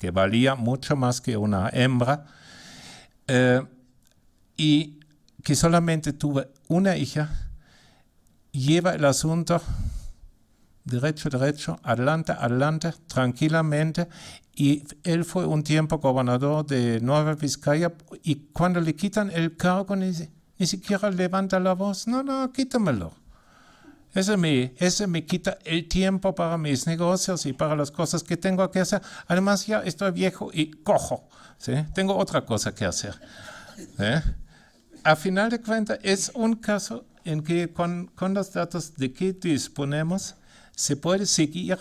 que valía mucho más que una hembra, eh, y que solamente tuvo una hija, lleva el asunto derecho, derecho, adelante, adelante, tranquilamente. Y él fue un tiempo gobernador de Nueva Vizcaya y cuando le quitan el cargo, dice, ni siquiera levanta la voz. No, no, quítamelo. Ese me, ese me quita el tiempo para mis negocios y para las cosas que tengo que hacer. Además, ya estoy viejo y cojo. ¿sí? Tengo otra cosa que hacer. ¿eh? A final de cuentas, es un caso en que con, con los datos de que disponemos, se puede seguir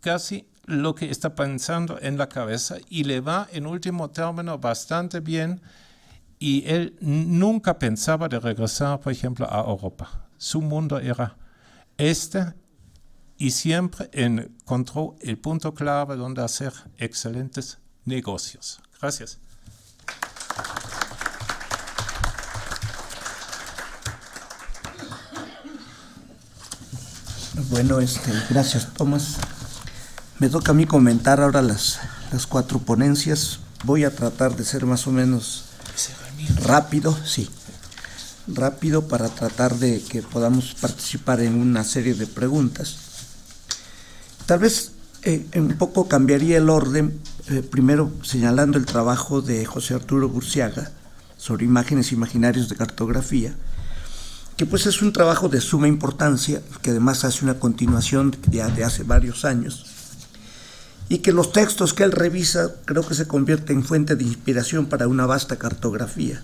casi lo que está pensando en la cabeza y le va en último término bastante bien y él nunca pensaba de regresar, por ejemplo, a Europa. Su mundo era este y siempre encontró el punto clave donde hacer excelentes negocios. Gracias. Bueno, este, gracias Tomás. Me toca a mí comentar ahora las, las cuatro ponencias. Voy a tratar de ser más o menos rápido, sí, rápido para tratar de que podamos participar en una serie de preguntas. Tal vez eh, un poco cambiaría el orden, eh, primero señalando el trabajo de José Arturo Burciaga sobre imágenes imaginarios de cartografía, que pues es un trabajo de suma importancia, que además hace una continuación de hace varios años y que los textos que él revisa creo que se convierte en fuente de inspiración para una vasta cartografía.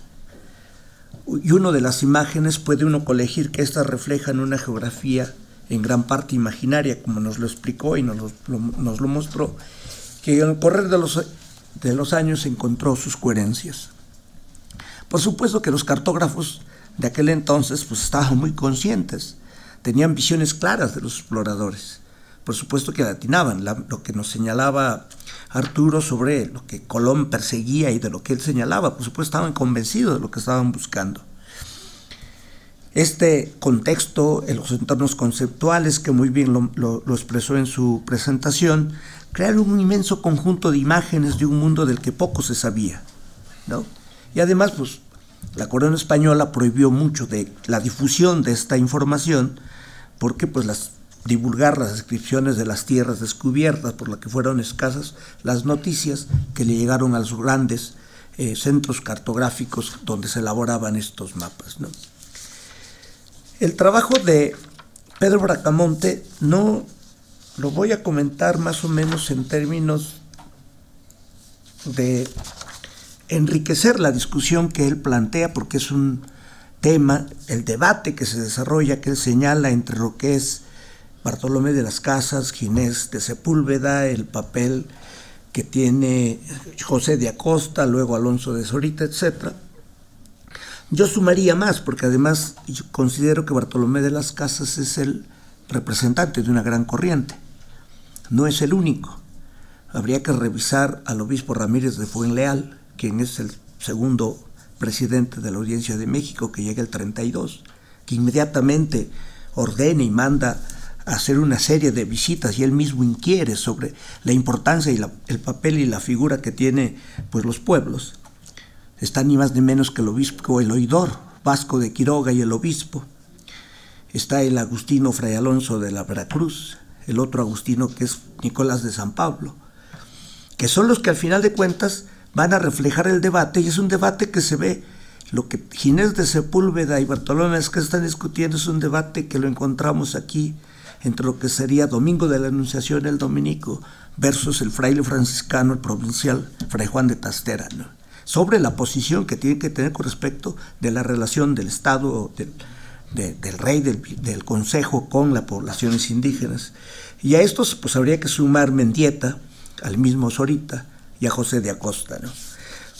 Y uno de las imágenes puede uno colegir que éstas reflejan una geografía en gran parte imaginaria, como nos lo explicó y nos lo, mostró, que al correr de los, de los años encontró sus coherencias. Por supuesto que los cartógrafos de aquel entonces pues, estaban muy conscientes, tenían visiones claras de los exploradores por supuesto que latinaban lo que nos señalaba Arturo sobre lo que Colón perseguía y de lo que él señalaba, por supuesto estaban convencidos de lo que estaban buscando. Este contexto, en los entornos conceptuales que muy bien lo, expresó en su presentación, crearon un inmenso conjunto de imágenes de un mundo del que poco se sabía. ¿no? Y además, pues, la corona española prohibió mucho de la difusión de esta información, porque pues las divulgar las descripciones de las tierras descubiertas por las que fueron escasas las noticias que le llegaron a los grandes eh, centros cartográficos donde se elaboraban estos mapas. El trabajo de Pedro Bracamonte no lo voy a comentar más o menos en términos de enriquecer la discusión que él plantea, porque es un tema, el debate que se desarrolla, que él señala entre lo que es Bartolomé de las Casas, Ginés de Sepúlveda, el papel que tiene José de Acosta, luego Alonso de Sorita etc. Yo sumaría más, porque además considero que Bartolomé de las Casas es el representante de una gran corriente. No es el único. Habría que revisar al obispo Ramírez de Fuenleal, quien es el segundo presidente de la Audiencia de México, que llega el 32, que inmediatamente ordena y manda hacer una serie de visitas y él mismo inquiere sobre la importancia y el papel y la figura que tiene pues, los pueblos. Está ni más ni menos que el obispo el oidor, Vasco de Quiroga y el obispo. Está el agustino Fray Alonso de la Veracruz, el otro agustino que es Nicolás de San Pablo, que son los que al final de cuentas van a reflejar el debate y es un debate que se ve lo que Ginés de Sepúlveda y Bartolomé es que están discutiendo es un debate que lo encontramos aquí entre lo que sería Domingo de la Anunciación el dominico versus el fraile franciscano, el provincial Fray Juan de Tastera, sobre la posición que tiene que tener con respecto de la relación del Estado, del, rey, del, Consejo con las poblaciones indígenas. Y a esto pues habría que sumar Mendieta, al mismo Zorita y a José de Acosta. ¿no?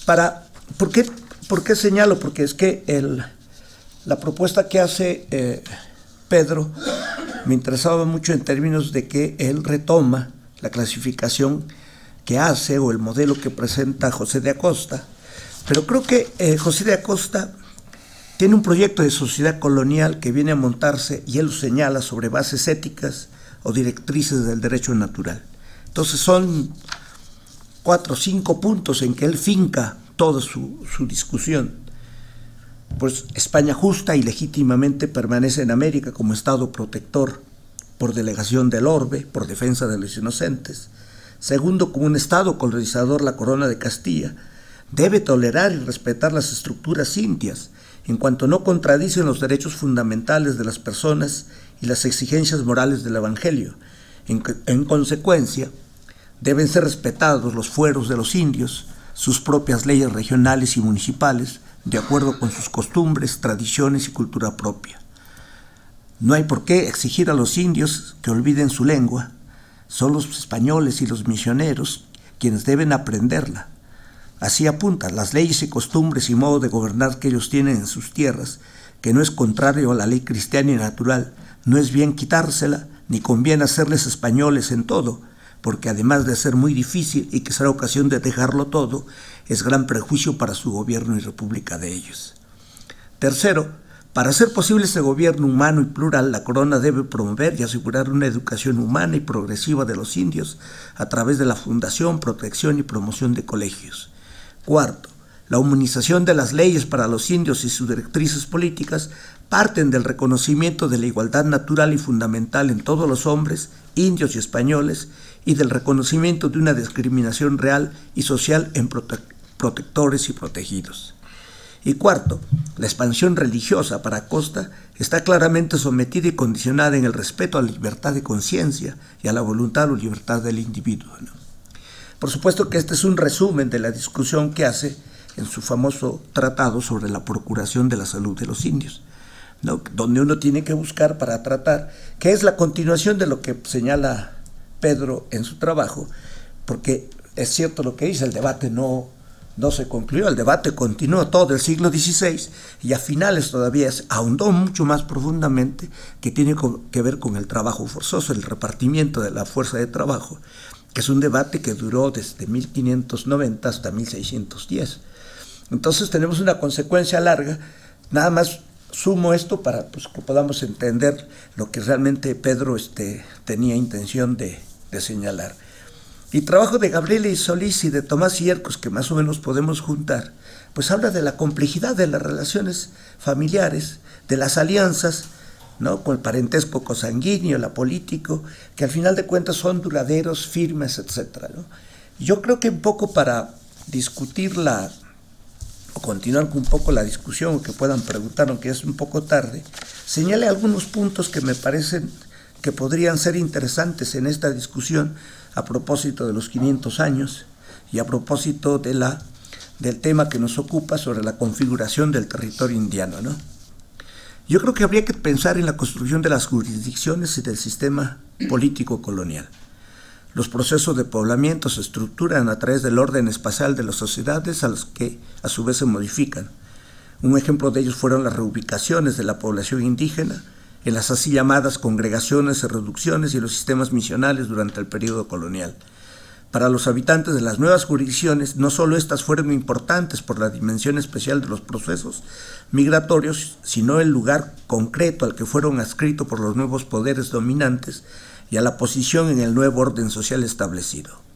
Para, ¿por, qué, por qué señalo? Porque es que el, la propuesta que hace eh, Pedro me interesaba mucho en términos de que él retoma la clasificación que hace o el modelo que presenta José de Acosta. Pero creo que eh, José de Acosta tiene un proyecto de sociedad colonial que viene a montarse y él lo señala sobre bases éticas o directrices del derecho natural. Entonces son cuatro o cinco puntos en que él finca toda su, su discusión pues España justa y legítimamente permanece en América como Estado protector por delegación del orbe, por defensa de los inocentes. Segundo, como un Estado colonizador, la corona de Castilla debe tolerar y respetar las estructuras indias, en cuanto no contradicen los derechos fundamentales de las personas y las exigencias morales del Evangelio. En, en consecuencia, deben ser respetados los fueros de los indios, sus propias leyes regionales y municipales, de acuerdo con sus costumbres, tradiciones y cultura propia. No hay por qué exigir a los indios que olviden su lengua, son los españoles y los misioneros quienes deben aprenderla. Así apunta las leyes y costumbres y modo de gobernar que ellos tienen en sus tierras, que no es contrario a la ley cristiana y natural, no es bien quitársela, ni conviene hacerles españoles en todo, porque además de ser muy difícil y que será ocasión de dejarlo todo, es gran prejuicio para su gobierno y república de ellos. Tercero, para hacer posible este gobierno humano y plural, la corona debe promover y asegurar una educación humana y progresiva de los indios a través de la fundación, protección y promoción de colegios. Cuarto, la humanización de las leyes para los indios y sus directrices políticas parten del reconocimiento de la igualdad natural y fundamental en todos los hombres, indios y españoles, y del reconocimiento de una discriminación real y social en, protección protectores y protegidos. Y cuarto, la expansión religiosa para Costa está claramente sometida y condicionada en el respeto a la libertad de conciencia y a la voluntad o libertad del individuo. Por supuesto que este es un resumen de la discusión que hace en su famoso tratado sobre la procuración de la salud de los indios, donde uno tiene que buscar para tratar, que es la continuación de lo que señala Pedro en su trabajo, porque es cierto lo que dice, el debate no no se concluyó, el debate continuó todo el siglo XVI y a finales todavía se ahondó mucho más profundamente que tiene que ver con el trabajo forzoso, el repartimiento de la fuerza de trabajo, que es un debate que duró desde 1590 hasta 1610. Entonces tenemos una consecuencia larga, nada más sumo esto para pues, que podamos entender lo que realmente Pedro este, tenía intención de señalar. Y trabajo de Gabriela y Solís y de Tomás Hiercos, que más o menos podemos juntar, pues habla de la complejidad de las relaciones familiares, de las alianzas, ¿no? con el parentesco cosanguíneo, la político, que al final de cuentas son duraderos, firmes, etc. Yo creo que un poco para discutirla, o continuar un poco la discusión, o que puedan preguntar, aunque es un poco tarde, señale algunos puntos que me parecen que podrían ser interesantes en esta discusión, a propósito de los 500 años y a propósito de la, del tema que nos ocupa sobre la configuración del territorio indiano. ¿no? Yo creo que habría que pensar en la construcción de las jurisdicciones y del sistema político colonial. Los procesos de poblamiento se estructuran a través del orden espacial de las sociedades a las que a su vez se modifican. Un ejemplo de ellos fueron las reubicaciones de la población indígena en las así llamadas congregaciones reducciones y los sistemas misionales durante el periodo colonial. Para los habitantes de las nuevas jurisdicciones, no solo estas fueron importantes por la dimensión especial de los procesos migratorios, sino el lugar concreto al que fueron adscritos por los nuevos poderes dominantes y a la posición en el nuevo orden social establecido.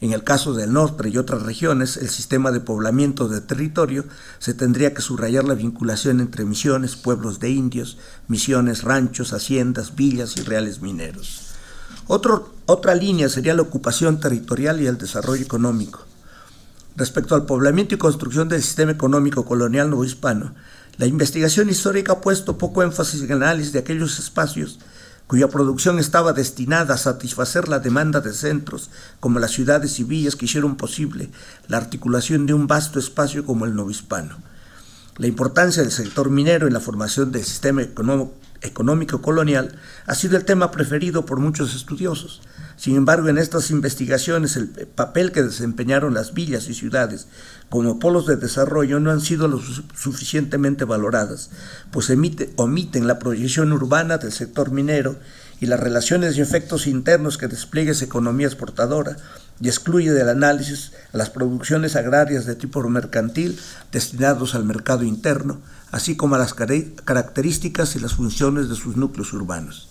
En el caso del norte y otras regiones, el sistema de poblamiento de territorio se tendría que subrayar la vinculación entre misiones, pueblos de indios, misiones, ranchos, haciendas, villas y reales mineros. otra línea sería la ocupación territorial y el desarrollo económico. Respecto al poblamiento y construcción del sistema económico colonial novohispano, la investigación histórica ha puesto poco énfasis en el análisis de aquellos espacios cuya producción estaba destinada a satisfacer la demanda de centros como las ciudades y villas que hicieron posible la articulación de un vasto espacio como el novohispano. La importancia del sector minero en la formación del sistema económico colonial ha sido el tema preferido por muchos estudiosos, sin embargo, en estas investigaciones el papel que desempeñaron las villas y ciudades como polos de desarrollo no han sido lo suficientemente valoradas, pues omiten la proyección urbana del sector minero y las relaciones y efectos internos que despliega esa economía exportadora y excluye del análisis las producciones agrarias de tipo mercantil destinados al mercado interno, así como las características y las funciones de sus núcleos urbanos.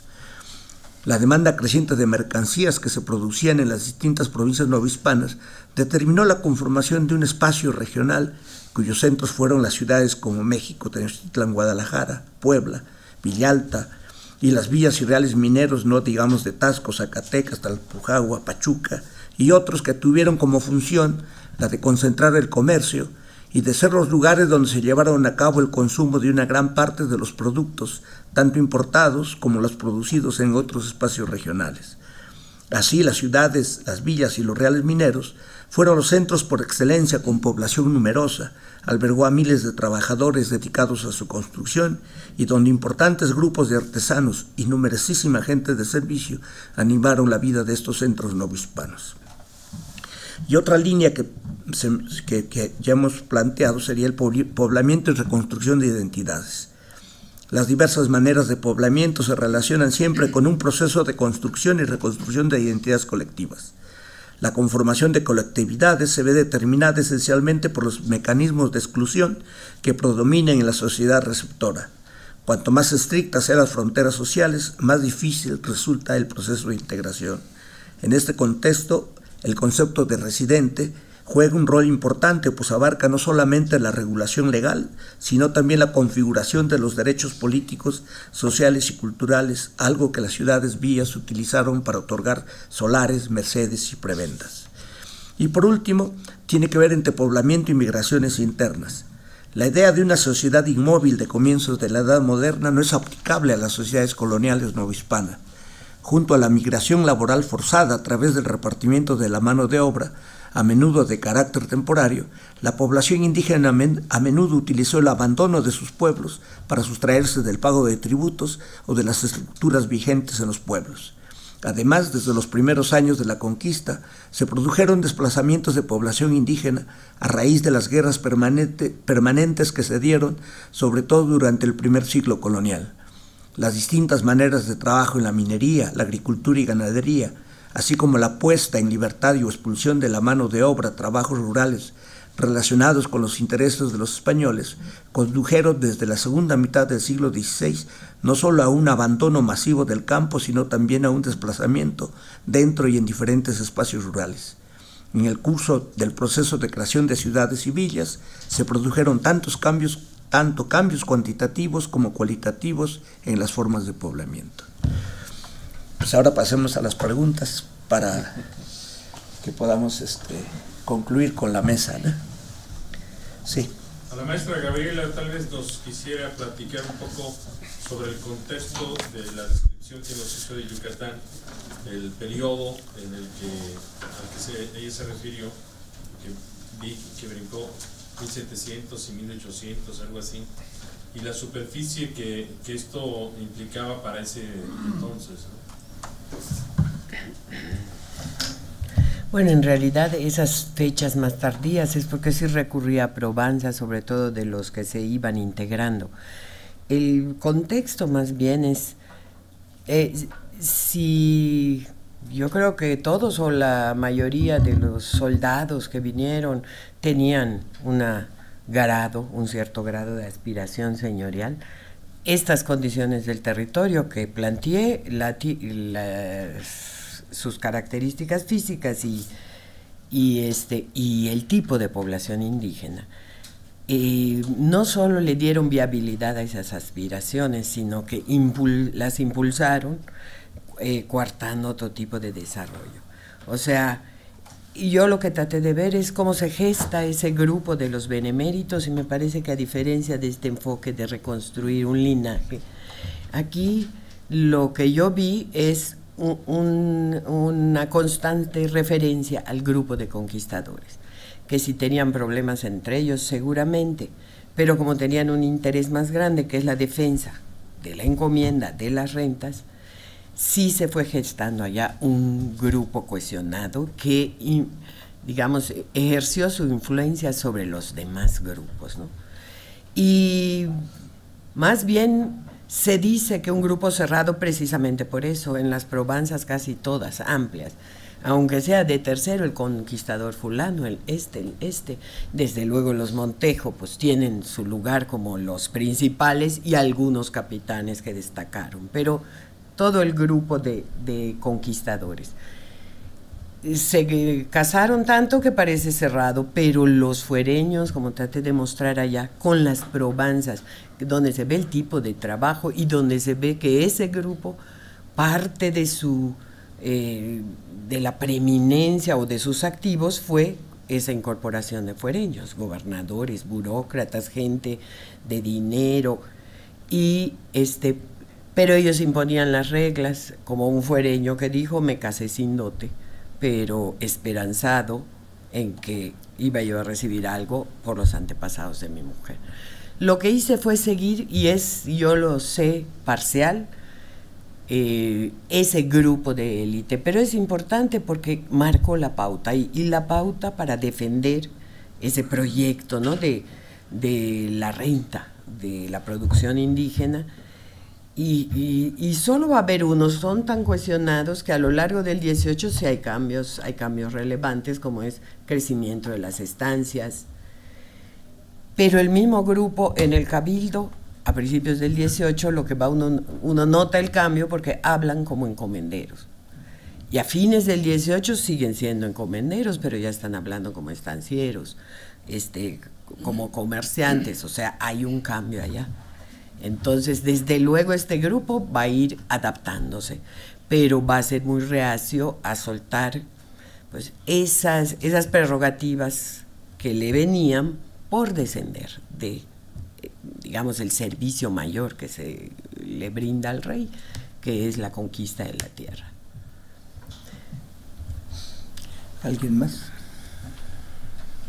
La demanda creciente de mercancías que se producían en las distintas provincias novohispanas determinó la conformación de un espacio regional cuyos centros fueron las ciudades como México, Tenochtitlan, Guadalajara, Puebla, Villalta y las villas y reales mineros, no digamos de Tasco, Zacatecas, Talpujagua, Pachuca y otros que tuvieron como función la de concentrar el comercio y de ser los lugares donde se llevaron a cabo el consumo de una gran parte de los productos tanto importados como los producidos en otros espacios regionales. Así, las ciudades, las villas y los reales mineros fueron los centros por excelencia con población numerosa, albergó a miles de trabajadores dedicados a su construcción y donde importantes grupos de artesanos y numerosísima gente de servicio animaron la vida de estos centros novohispanos. Y otra línea que ya hemos planteado sería el poblamiento y reconstrucción de identidades. Las diversas maneras de poblamiento se relacionan siempre con un proceso de construcción y reconstrucción de identidades colectivas. La conformación de colectividades se ve determinada esencialmente por los mecanismos de exclusión que predominan en la sociedad receptora. Cuanto más estrictas sean las fronteras sociales, más difícil resulta el proceso de integración. En este contexto, el concepto de residente juega un rol importante, pues abarca no solamente la regulación legal, sino también la configuración de los derechos políticos, sociales y culturales, algo que las ciudades vías utilizaron para otorgar solares, mercedes y prebendas. Y por último, tiene que ver entre poblamiento y migraciones internas. La idea de una sociedad inmóvil de comienzos de la Edad Moderna no es aplicable a las sociedades coloniales novohispanas. Junto a la migración laboral forzada a través del repartimiento de la mano de obra, a menudo de carácter temporario, la población indígena a menudo utilizó el abandono de sus pueblos para sustraerse del pago de tributos o de las estructuras vigentes en los pueblos. Además, desde los primeros años de la conquista, se produjeron desplazamientos de población indígena a raíz de las guerras permanentes que se dieron, sobre todo durante el primer siglo colonial. Las distintas maneras de trabajo en la minería, la agricultura y ganadería, así como la puesta en libertad y o expulsión de la mano de obra, trabajos rurales relacionados con los intereses de los españoles, condujeron desde la segunda mitad del siglo XVI no sólo a un abandono masivo del campo, sino también a un desplazamiento dentro y en diferentes espacios rurales. En el curso del proceso de creación de ciudades y villas se produjeron tantos cambios, tanto cambios cuantitativos como cualitativos en las formas de poblamiento. Pues ahora pasemos a las preguntas para que podamos este, concluir con la mesa. ¿no? Sí. A la maestra Gabriela tal vez nos quisiera platicar un poco sobre el contexto de la descripción que nos hizo de Yucatán, el periodo en el que, al que ella se refirió, que, que brincó 1700 y 1800, algo así, y la superficie que, que esto implicaba para ese entonces. Bueno, en realidad esas fechas más tardías es porque sí recurría a probanza, sobre todo de los que se iban integrando. El contexto más bien es, eh, si yo creo que todos o la mayoría de los soldados que vinieron tenían un grado, un cierto grado de aspiración señorial, estas condiciones del territorio que planteé, sus características físicas y, este, y el tipo de población indígena, eh, no solo le dieron viabilidad a esas aspiraciones, sino que las impulsaron eh, coartando otro tipo de desarrollo. O sea, y yo lo que traté de ver es cómo se gesta ese grupo de los beneméritos y me parece que a diferencia de este enfoque de reconstruir un linaje, aquí lo que yo vi es una constante referencia al grupo de conquistadores, que si tenían problemas entre ellos seguramente, pero como tenían un interés más grande que es la defensa de la encomienda, de las rentas, sí se fue gestando allá un grupo cohesionado que, digamos, ejerció su influencia sobre los demás grupos. ¿no? Y más bien se dice que un grupo cerrado precisamente por eso, en las probanzas casi todas amplias, aunque sea de tercero el conquistador fulano, el este, el este, desde luego los Montejo pues tienen su lugar como los principales y algunos capitanes que destacaron, pero todo el grupo de, conquistadores. Eh, se eh, casaron tanto que parece cerrado, pero los fuereños, como trate de mostrar allá, con las probanzas, donde se ve el tipo de trabajo y donde se ve que ese grupo parte de su eh, de la preeminencia o de sus activos fue esa incorporación de fuereños, gobernadores, burócratas, gente de dinero y este pero ellos imponían las reglas, como un fuereño que dijo, me casé sin dote, pero esperanzado en que iba yo a recibir algo por los antepasados de mi mujer. Lo que hice fue seguir, y es, yo lo sé, parcial, eh, ese grupo de élite, pero es importante porque marcó la pauta y, la pauta para defender ese proyecto ¿no? de, de la renta, de la producción indígena y, solo va a haber unos, son tan cuestionados que a lo largo del 18 sí hay cambios, hay cambios relevantes como es crecimiento de las estancias. Pero el mismo grupo en el cabildo, a principios del 18, lo que va uno, uno nota el cambio porque hablan como encomenderos. Y a fines del 18 siguen siendo encomenderos, pero ya están hablando como estancieros, este, como comerciantes, o sea, hay un cambio allá. Entonces, desde luego este grupo va a ir adaptándose, pero va a ser muy reacio a soltar pues, esas, esas prerrogativas que le venían por descender de, digamos, el servicio mayor que se le brinda al rey, que es la conquista de la tierra. ¿Alguien más?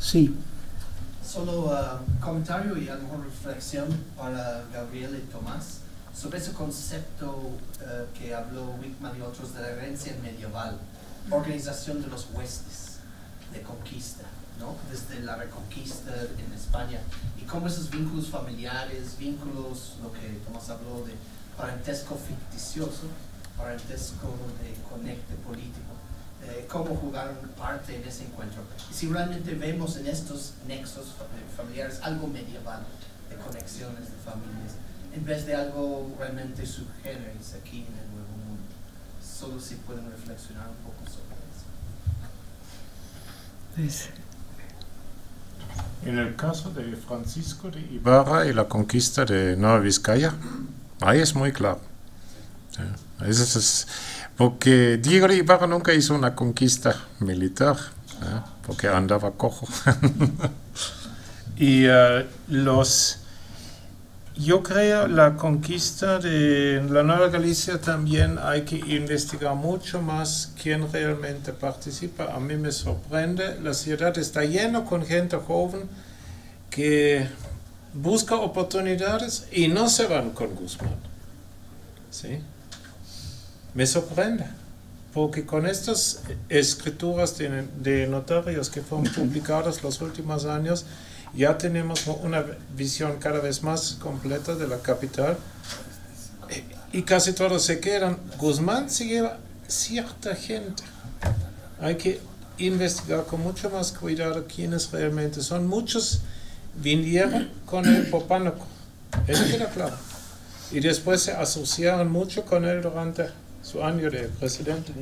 Sí, solo uh, comentario y alguna reflexión para Gabriel y Tomás sobre ese concepto uh, que habló Wickman y otros de la herencia medieval, organización de los huestes, de conquista, desde la reconquista en España, y cómo esos vínculos familiares, vínculos, lo que Tomás habló de parentesco ficticioso, parentesco de conecte político, eh, cómo jugaron parte en ese encuentro. si realmente vemos en estos nexos eh, familiares algo medieval, de conexiones de familias, en vez de algo realmente subgénero aquí en el Nuevo Mundo. Solo si pueden reflexionar un poco sobre eso. En el caso de Francisco de Ibarra y la conquista de Nueva Vizcaya, ahí es muy claro. Sí. Eso es, porque Diego Ibarra nunca hizo una conquista militar, ¿eh? porque andaba cojo. y eh, los. Yo creo la conquista de la Nueva Galicia también hay que investigar mucho más quién realmente participa. A mí me sorprende, la ciudad está llena con gente joven que busca oportunidades y no se van con Guzmán. ¿Sí? me sorprende, porque con estas escrituras de, notarios que fueron publicadas los últimos años, ya tenemos una visión cada vez más completa de la capital eh, y casi todos se quedan. Guzmán se lleva cierta gente. Hay que investigar con mucho más cuidado quiénes realmente son. Muchos vinieron con el Popánico, eso queda claro. Y después se asociaron mucho con él durante su año de presidente.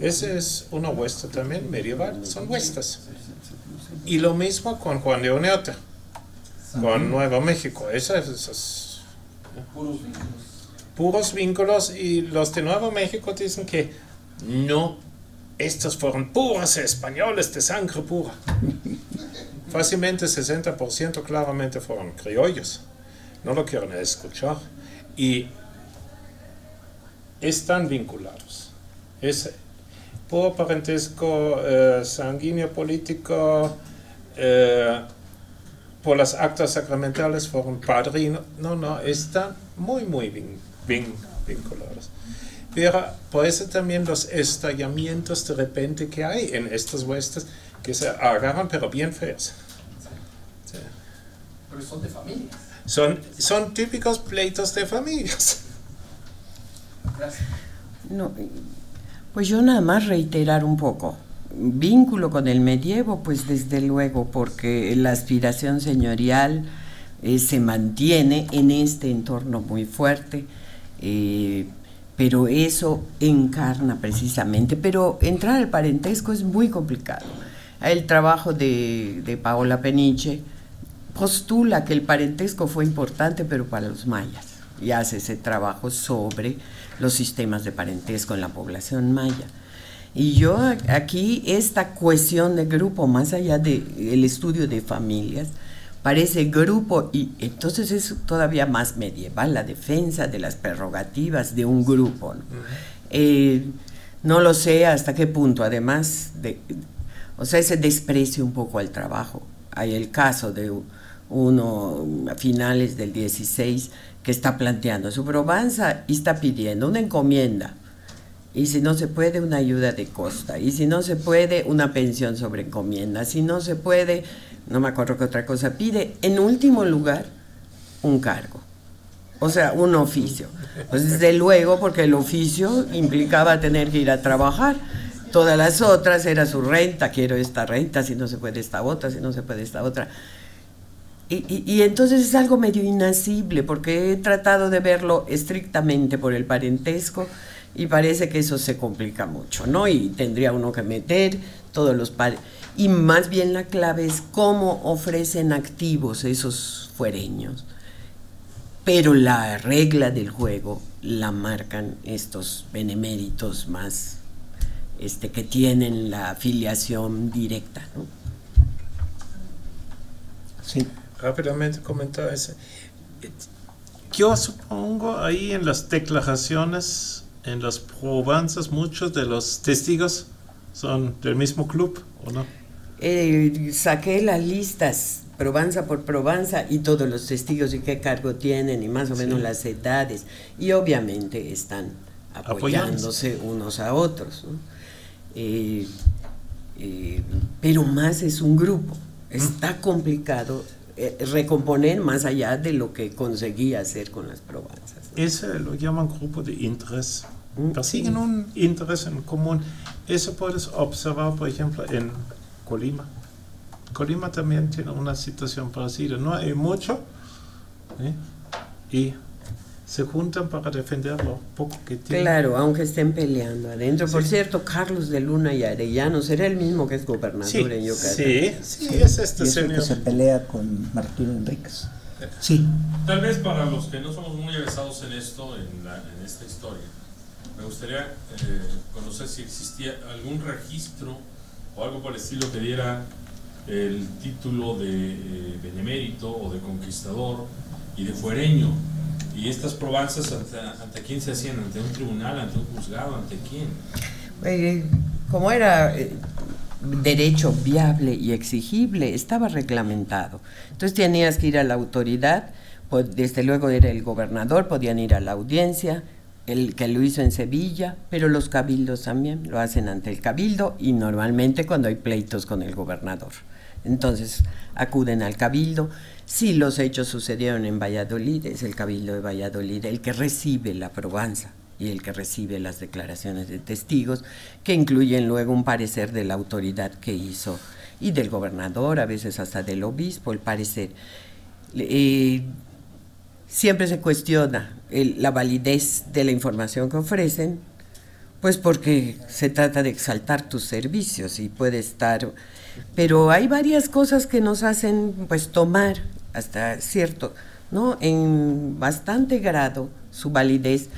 ese es una huesta también medieval, son huestas. Y lo mismo con Juan de con Nuevo México. Esas puros, puros vínculos. Y los de Nuevo México dicen que no, estos fueron puros españoles de sangre pura. Fácilmente 60% claramente fueron criollos. No lo quieren escuchar. Y están vinculados. Es por parentesco eh, sanguíneo político, eh, por las actas sacramentales, por un padrino no, no, están muy, muy vin, vinculados. Pero por eso también los estallamientos de repente que hay en estas huestes, que se agarran, pero bien feos. Pero son de familias. Son, son típicos pleitos de familias. No, eh, pues yo nada más reiterar un poco. Vínculo con el medievo, pues desde luego, porque la aspiración señorial eh, se mantiene en este entorno muy fuerte, eh, pero eso encarna precisamente. Pero entrar al parentesco es muy complicado. El trabajo de, de Paola Peniche postula que el parentesco fue importante, pero para los mayas, y hace ese trabajo sobre los sistemas de parentesco en la población maya. Y yo aquí, esta cuestión de grupo, más allá del estudio de familias, parece grupo y entonces es todavía más medieval la defensa de las prerrogativas de un grupo. ¿no? Eh, lo sé hasta qué punto, además, o sea, se desprecio un poco al trabajo. Hay el caso de uno a finales del 16 que está planteando. Su probanza y está pidiendo una encomienda. Y si no se puede, una ayuda de costa. Y si no se puede, una pensión sobre encomienda. Si no se puede, no me acuerdo qué otra cosa pide. En último lugar, un cargo. O sea, un oficio. Pues desde luego, porque el oficio implicaba tener que ir a trabajar. Todas las otras era su renta, quiero esta renta, si no se puede esta otra, si no se puede esta otra. Y, entonces es algo medio inasible, porque he tratado de verlo estrictamente por el parentesco y parece que eso se complica mucho, ¿no? Y tendría uno que meter todos los padres. Y más bien la clave es cómo ofrecen activos esos fuereños. Pero la regla del juego la marcan estos beneméritos más este, que tienen la afiliación directa, ¿no? Sí rápidamente comentó ese. Yo supongo ahí en las declaraciones, en las probanzas, muchos de los testigos son del mismo club, ¿o no? Eh, saqué las listas, probanza por probanza, y todos los testigos y qué cargo tienen, y más o menos las edades, y obviamente están apoyándose unos a otros. Eh, eh, pero más es un grupo, mm. está complicado eh, recomponer más allá de lo que conseguía hacer con las probanzas. Eso lo llaman grupo de interés. Mm. Persiguen un interés en común. Eso puedes observar, por ejemplo, en Colima. Colima también tiene una situación parecida. No hay mucho. ¿eh? Y se juntan para defender lo poco que tienen. Claro, aunque estén peleando adentro. Por cierto, Carlos de Luna y Arellano será el mismo que es gobernador en Yucatán. Sí, sí, es este señor. Que se pelea con Martín Enríquez. Sí. Tal vez para los que no somos muy avesados en esto, en, esta historia, me gustaría eh, conocer si existía algún registro o algo por el estilo que diera el título de eh, benemérito o de conquistador y de fuereño ¿Y estas probanzas ante, quién se hacían? ¿Ante un tribunal? ¿Ante un juzgado? ¿Ante quién? Eh, como era eh, derecho viable y exigible, estaba reglamentado. Entonces tenías que ir a la autoridad, pues, desde luego era el gobernador, podían ir a la audiencia, el que lo hizo en Sevilla, pero los cabildos también lo hacen ante el cabildo y normalmente cuando hay pleitos con el gobernador. Entonces acuden al cabildo. Si los hechos sucedieron en Valladolid, es el Cabildo de Valladolid el que recibe la probanza y el que recibe las declaraciones de testigos, que incluyen luego un parecer de la autoridad que hizo y del gobernador, a veces hasta del obispo, el parecer. Eh, siempre se cuestiona la validez de la información que ofrecen, pues porque se trata de exaltar tus servicios y puede estar... Pero hay varias cosas que nos hacen pues tomar hasta cierto, ¿no? En bastante grado su validez.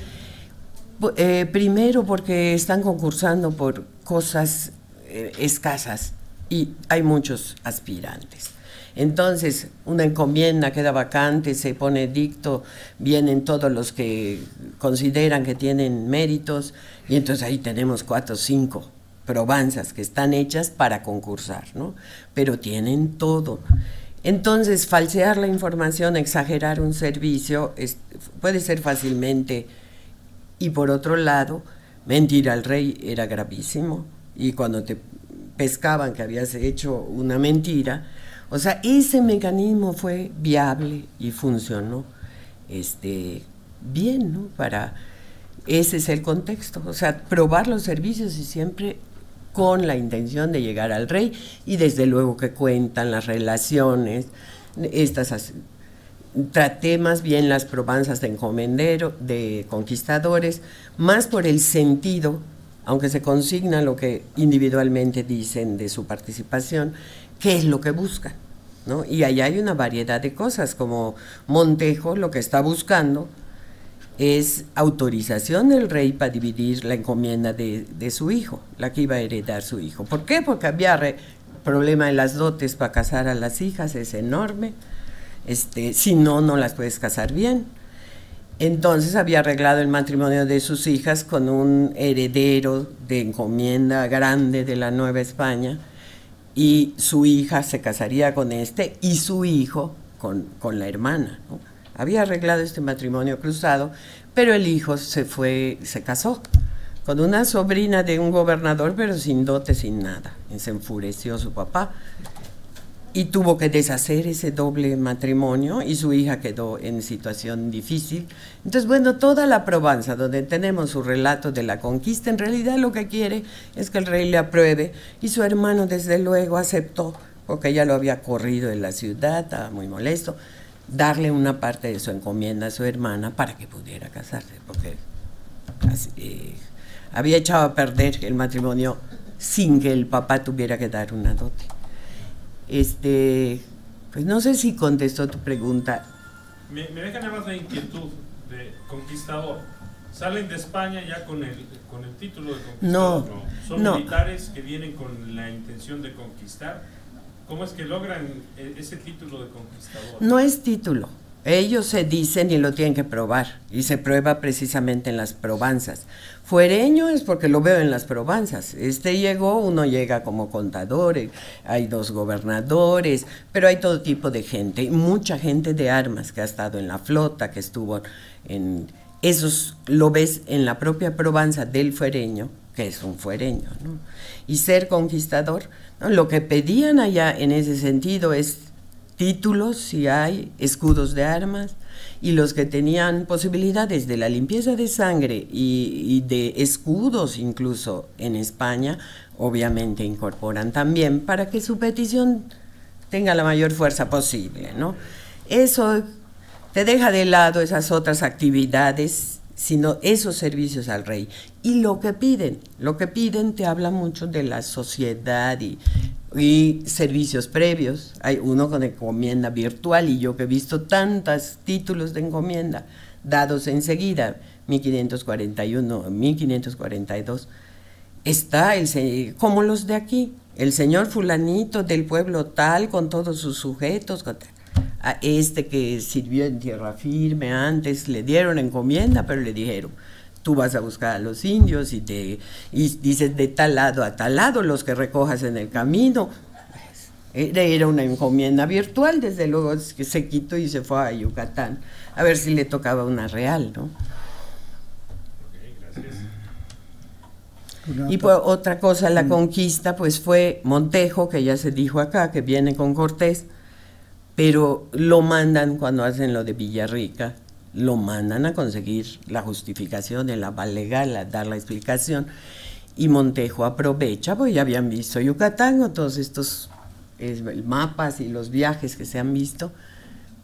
Eh, primero porque están concursando por cosas eh, escasas y hay muchos aspirantes. Entonces, una encomienda queda vacante, se pone dicto, vienen todos los que consideran que tienen méritos, y entonces ahí tenemos cuatro o cinco probanzas que están hechas para concursar, ¿no? Pero tienen todo. Entonces, falsear la información, exagerar un servicio, puede ser fácilmente. Y por otro lado, mentir al rey era gravísimo. Y cuando te pescaban que habías hecho una mentira, o sea, ese mecanismo fue viable y funcionó este, bien, ¿no? Para, ese es el contexto, o sea, probar los servicios y siempre con la intención de llegar al rey y desde luego que cuentan las relaciones, estas traté más bien las probanzas de encomendero, de conquistadores, más por el sentido, aunque se consigna lo que individualmente dicen de su participación, qué es lo que buscan. Y ahí hay una variedad de cosas, como Montejo lo que está buscando es autorización del rey para dividir la encomienda de, su hijo, la que iba a heredar su hijo. ¿Por qué? Porque había problema en las dotes para casar a las hijas, es enorme. Este, si no, no las puedes casar bien. Entonces había arreglado el matrimonio de sus hijas con un heredero de encomienda grande de la Nueva España y su hija se casaría con este y su hijo con, con la hermana había arreglado este matrimonio cruzado, pero el hijo se fue, se casó con una sobrina de un gobernador, pero sin dote, sin nada. se enfureció su papá y tuvo que deshacer ese doble matrimonio y su hija quedó en situación difícil. Entonces, bueno, toda la probanza donde tenemos su relato de la conquista, en realidad lo que quiere es que el rey le apruebe y su hermano desde luego aceptó porque ya lo había corrido en la ciudad, estaba muy molesto darle una parte de su encomienda a su hermana para que pudiera casarse, porque eh, había echado a perder el matrimonio sin que el papá tuviera que dar una dote. Este, pues no sé si contestó tu pregunta. Me, deja nada más la inquietud de conquistador. Salen de España ya con el, con el título de conquistador. No, son militares que vienen con la intención de conquistar ¿Cómo es que logran eh, ese título de conquistador? No es título. Ellos se dicen y lo tienen que probar, y se prueba precisamente en las probanzas. Fuereño es porque lo veo en las probanzas. Este llegó, uno llega como contador, eh, hay dos gobernadores, pero hay todo tipo de gente, mucha gente de armas que ha estado en la flota, que estuvo en... Esos lo ves en la propia probanza del fuereño, que un un ¿no? Y ser conquistador, lo que pedían allá en ese sentido es títulos, si hay, escudos de armas, y los que tenían posibilidades de la limpieza de sangre y, de escudos incluso en España, obviamente incorporan también para que su petición tenga la mayor fuerza posible, ¿no? Eso te deja de lado esas otras actividades sino esos servicios al rey. Y lo que piden, lo que piden te habla mucho de la sociedad y, servicios previos. Hay uno con encomienda virtual y yo que he visto tantos títulos de encomienda dados enseguida, 1541, 1542, está el, como los de aquí, el señor fulanito del pueblo tal con todos sus sujetos. Con a este que sirvió en tierra firme antes, le dieron encomienda, pero le dijeron, tú vas a buscar a los indios y, te, dices de tal lado a tal lado los que recojas en el camino. Era una encomienda virtual, desde luego que se quitó y se fue a Yucatán, a ver si le tocaba una real, ¿no? Y pues, otra cosa, la conquista, pues fue Montejo, que ya se dijo acá, que viene con Cortés, pero lo mandan cuando hacen lo de Villarrica, lo mandan a conseguir la justificación, la la legal, a dar la explicación. Y Montejo aprovecha, pues ya habían visto Yucatán o todos estos mapas y los viajes que se han visto,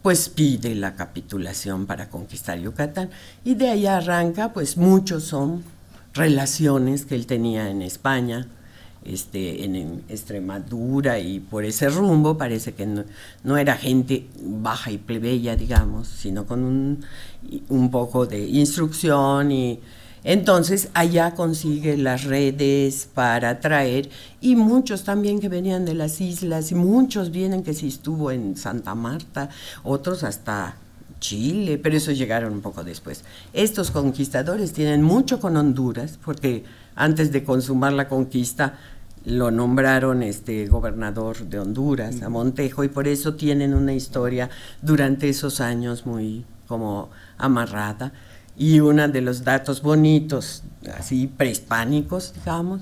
pues pide la capitulación para conquistar Yucatán. Y de ahí arranca, pues muchos son relaciones que él tenía en España, este, en, Extremadura y por ese rumbo, parece que no, era gente baja y plebeya, digamos, sino con un, poco de instrucción y entonces allá consigue las redes para traer y muchos también que venían de las islas y muchos vienen que si estuvo en Santa Marta, otros hasta Chile, pero eso llegaron un poco después. Estos conquistadores tienen mucho con Honduras, porque antes de consumar la conquista lo nombraron este gobernador de Honduras, a Montejo, y por eso tienen una historia durante esos años muy como amarrada. Y uno de los datos bonitos, así prehispánicos, digamos,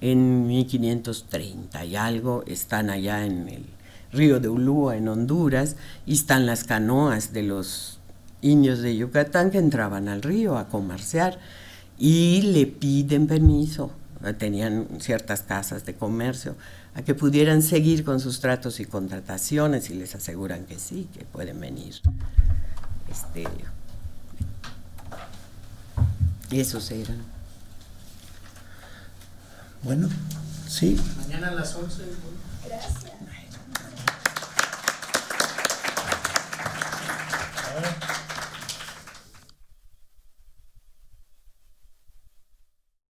en 1530 y algo, están allá en el Río de Ulúa en Honduras, y están las canoas de los indios de Yucatán que entraban al río a comerciar y le piden permiso, tenían ciertas casas de comercio, a que pudieran seguir con sus tratos y contrataciones y les aseguran que sí, que pueden venir. Y este, esos eran. Bueno, sí. Mañana a las 11. Gracias. All right.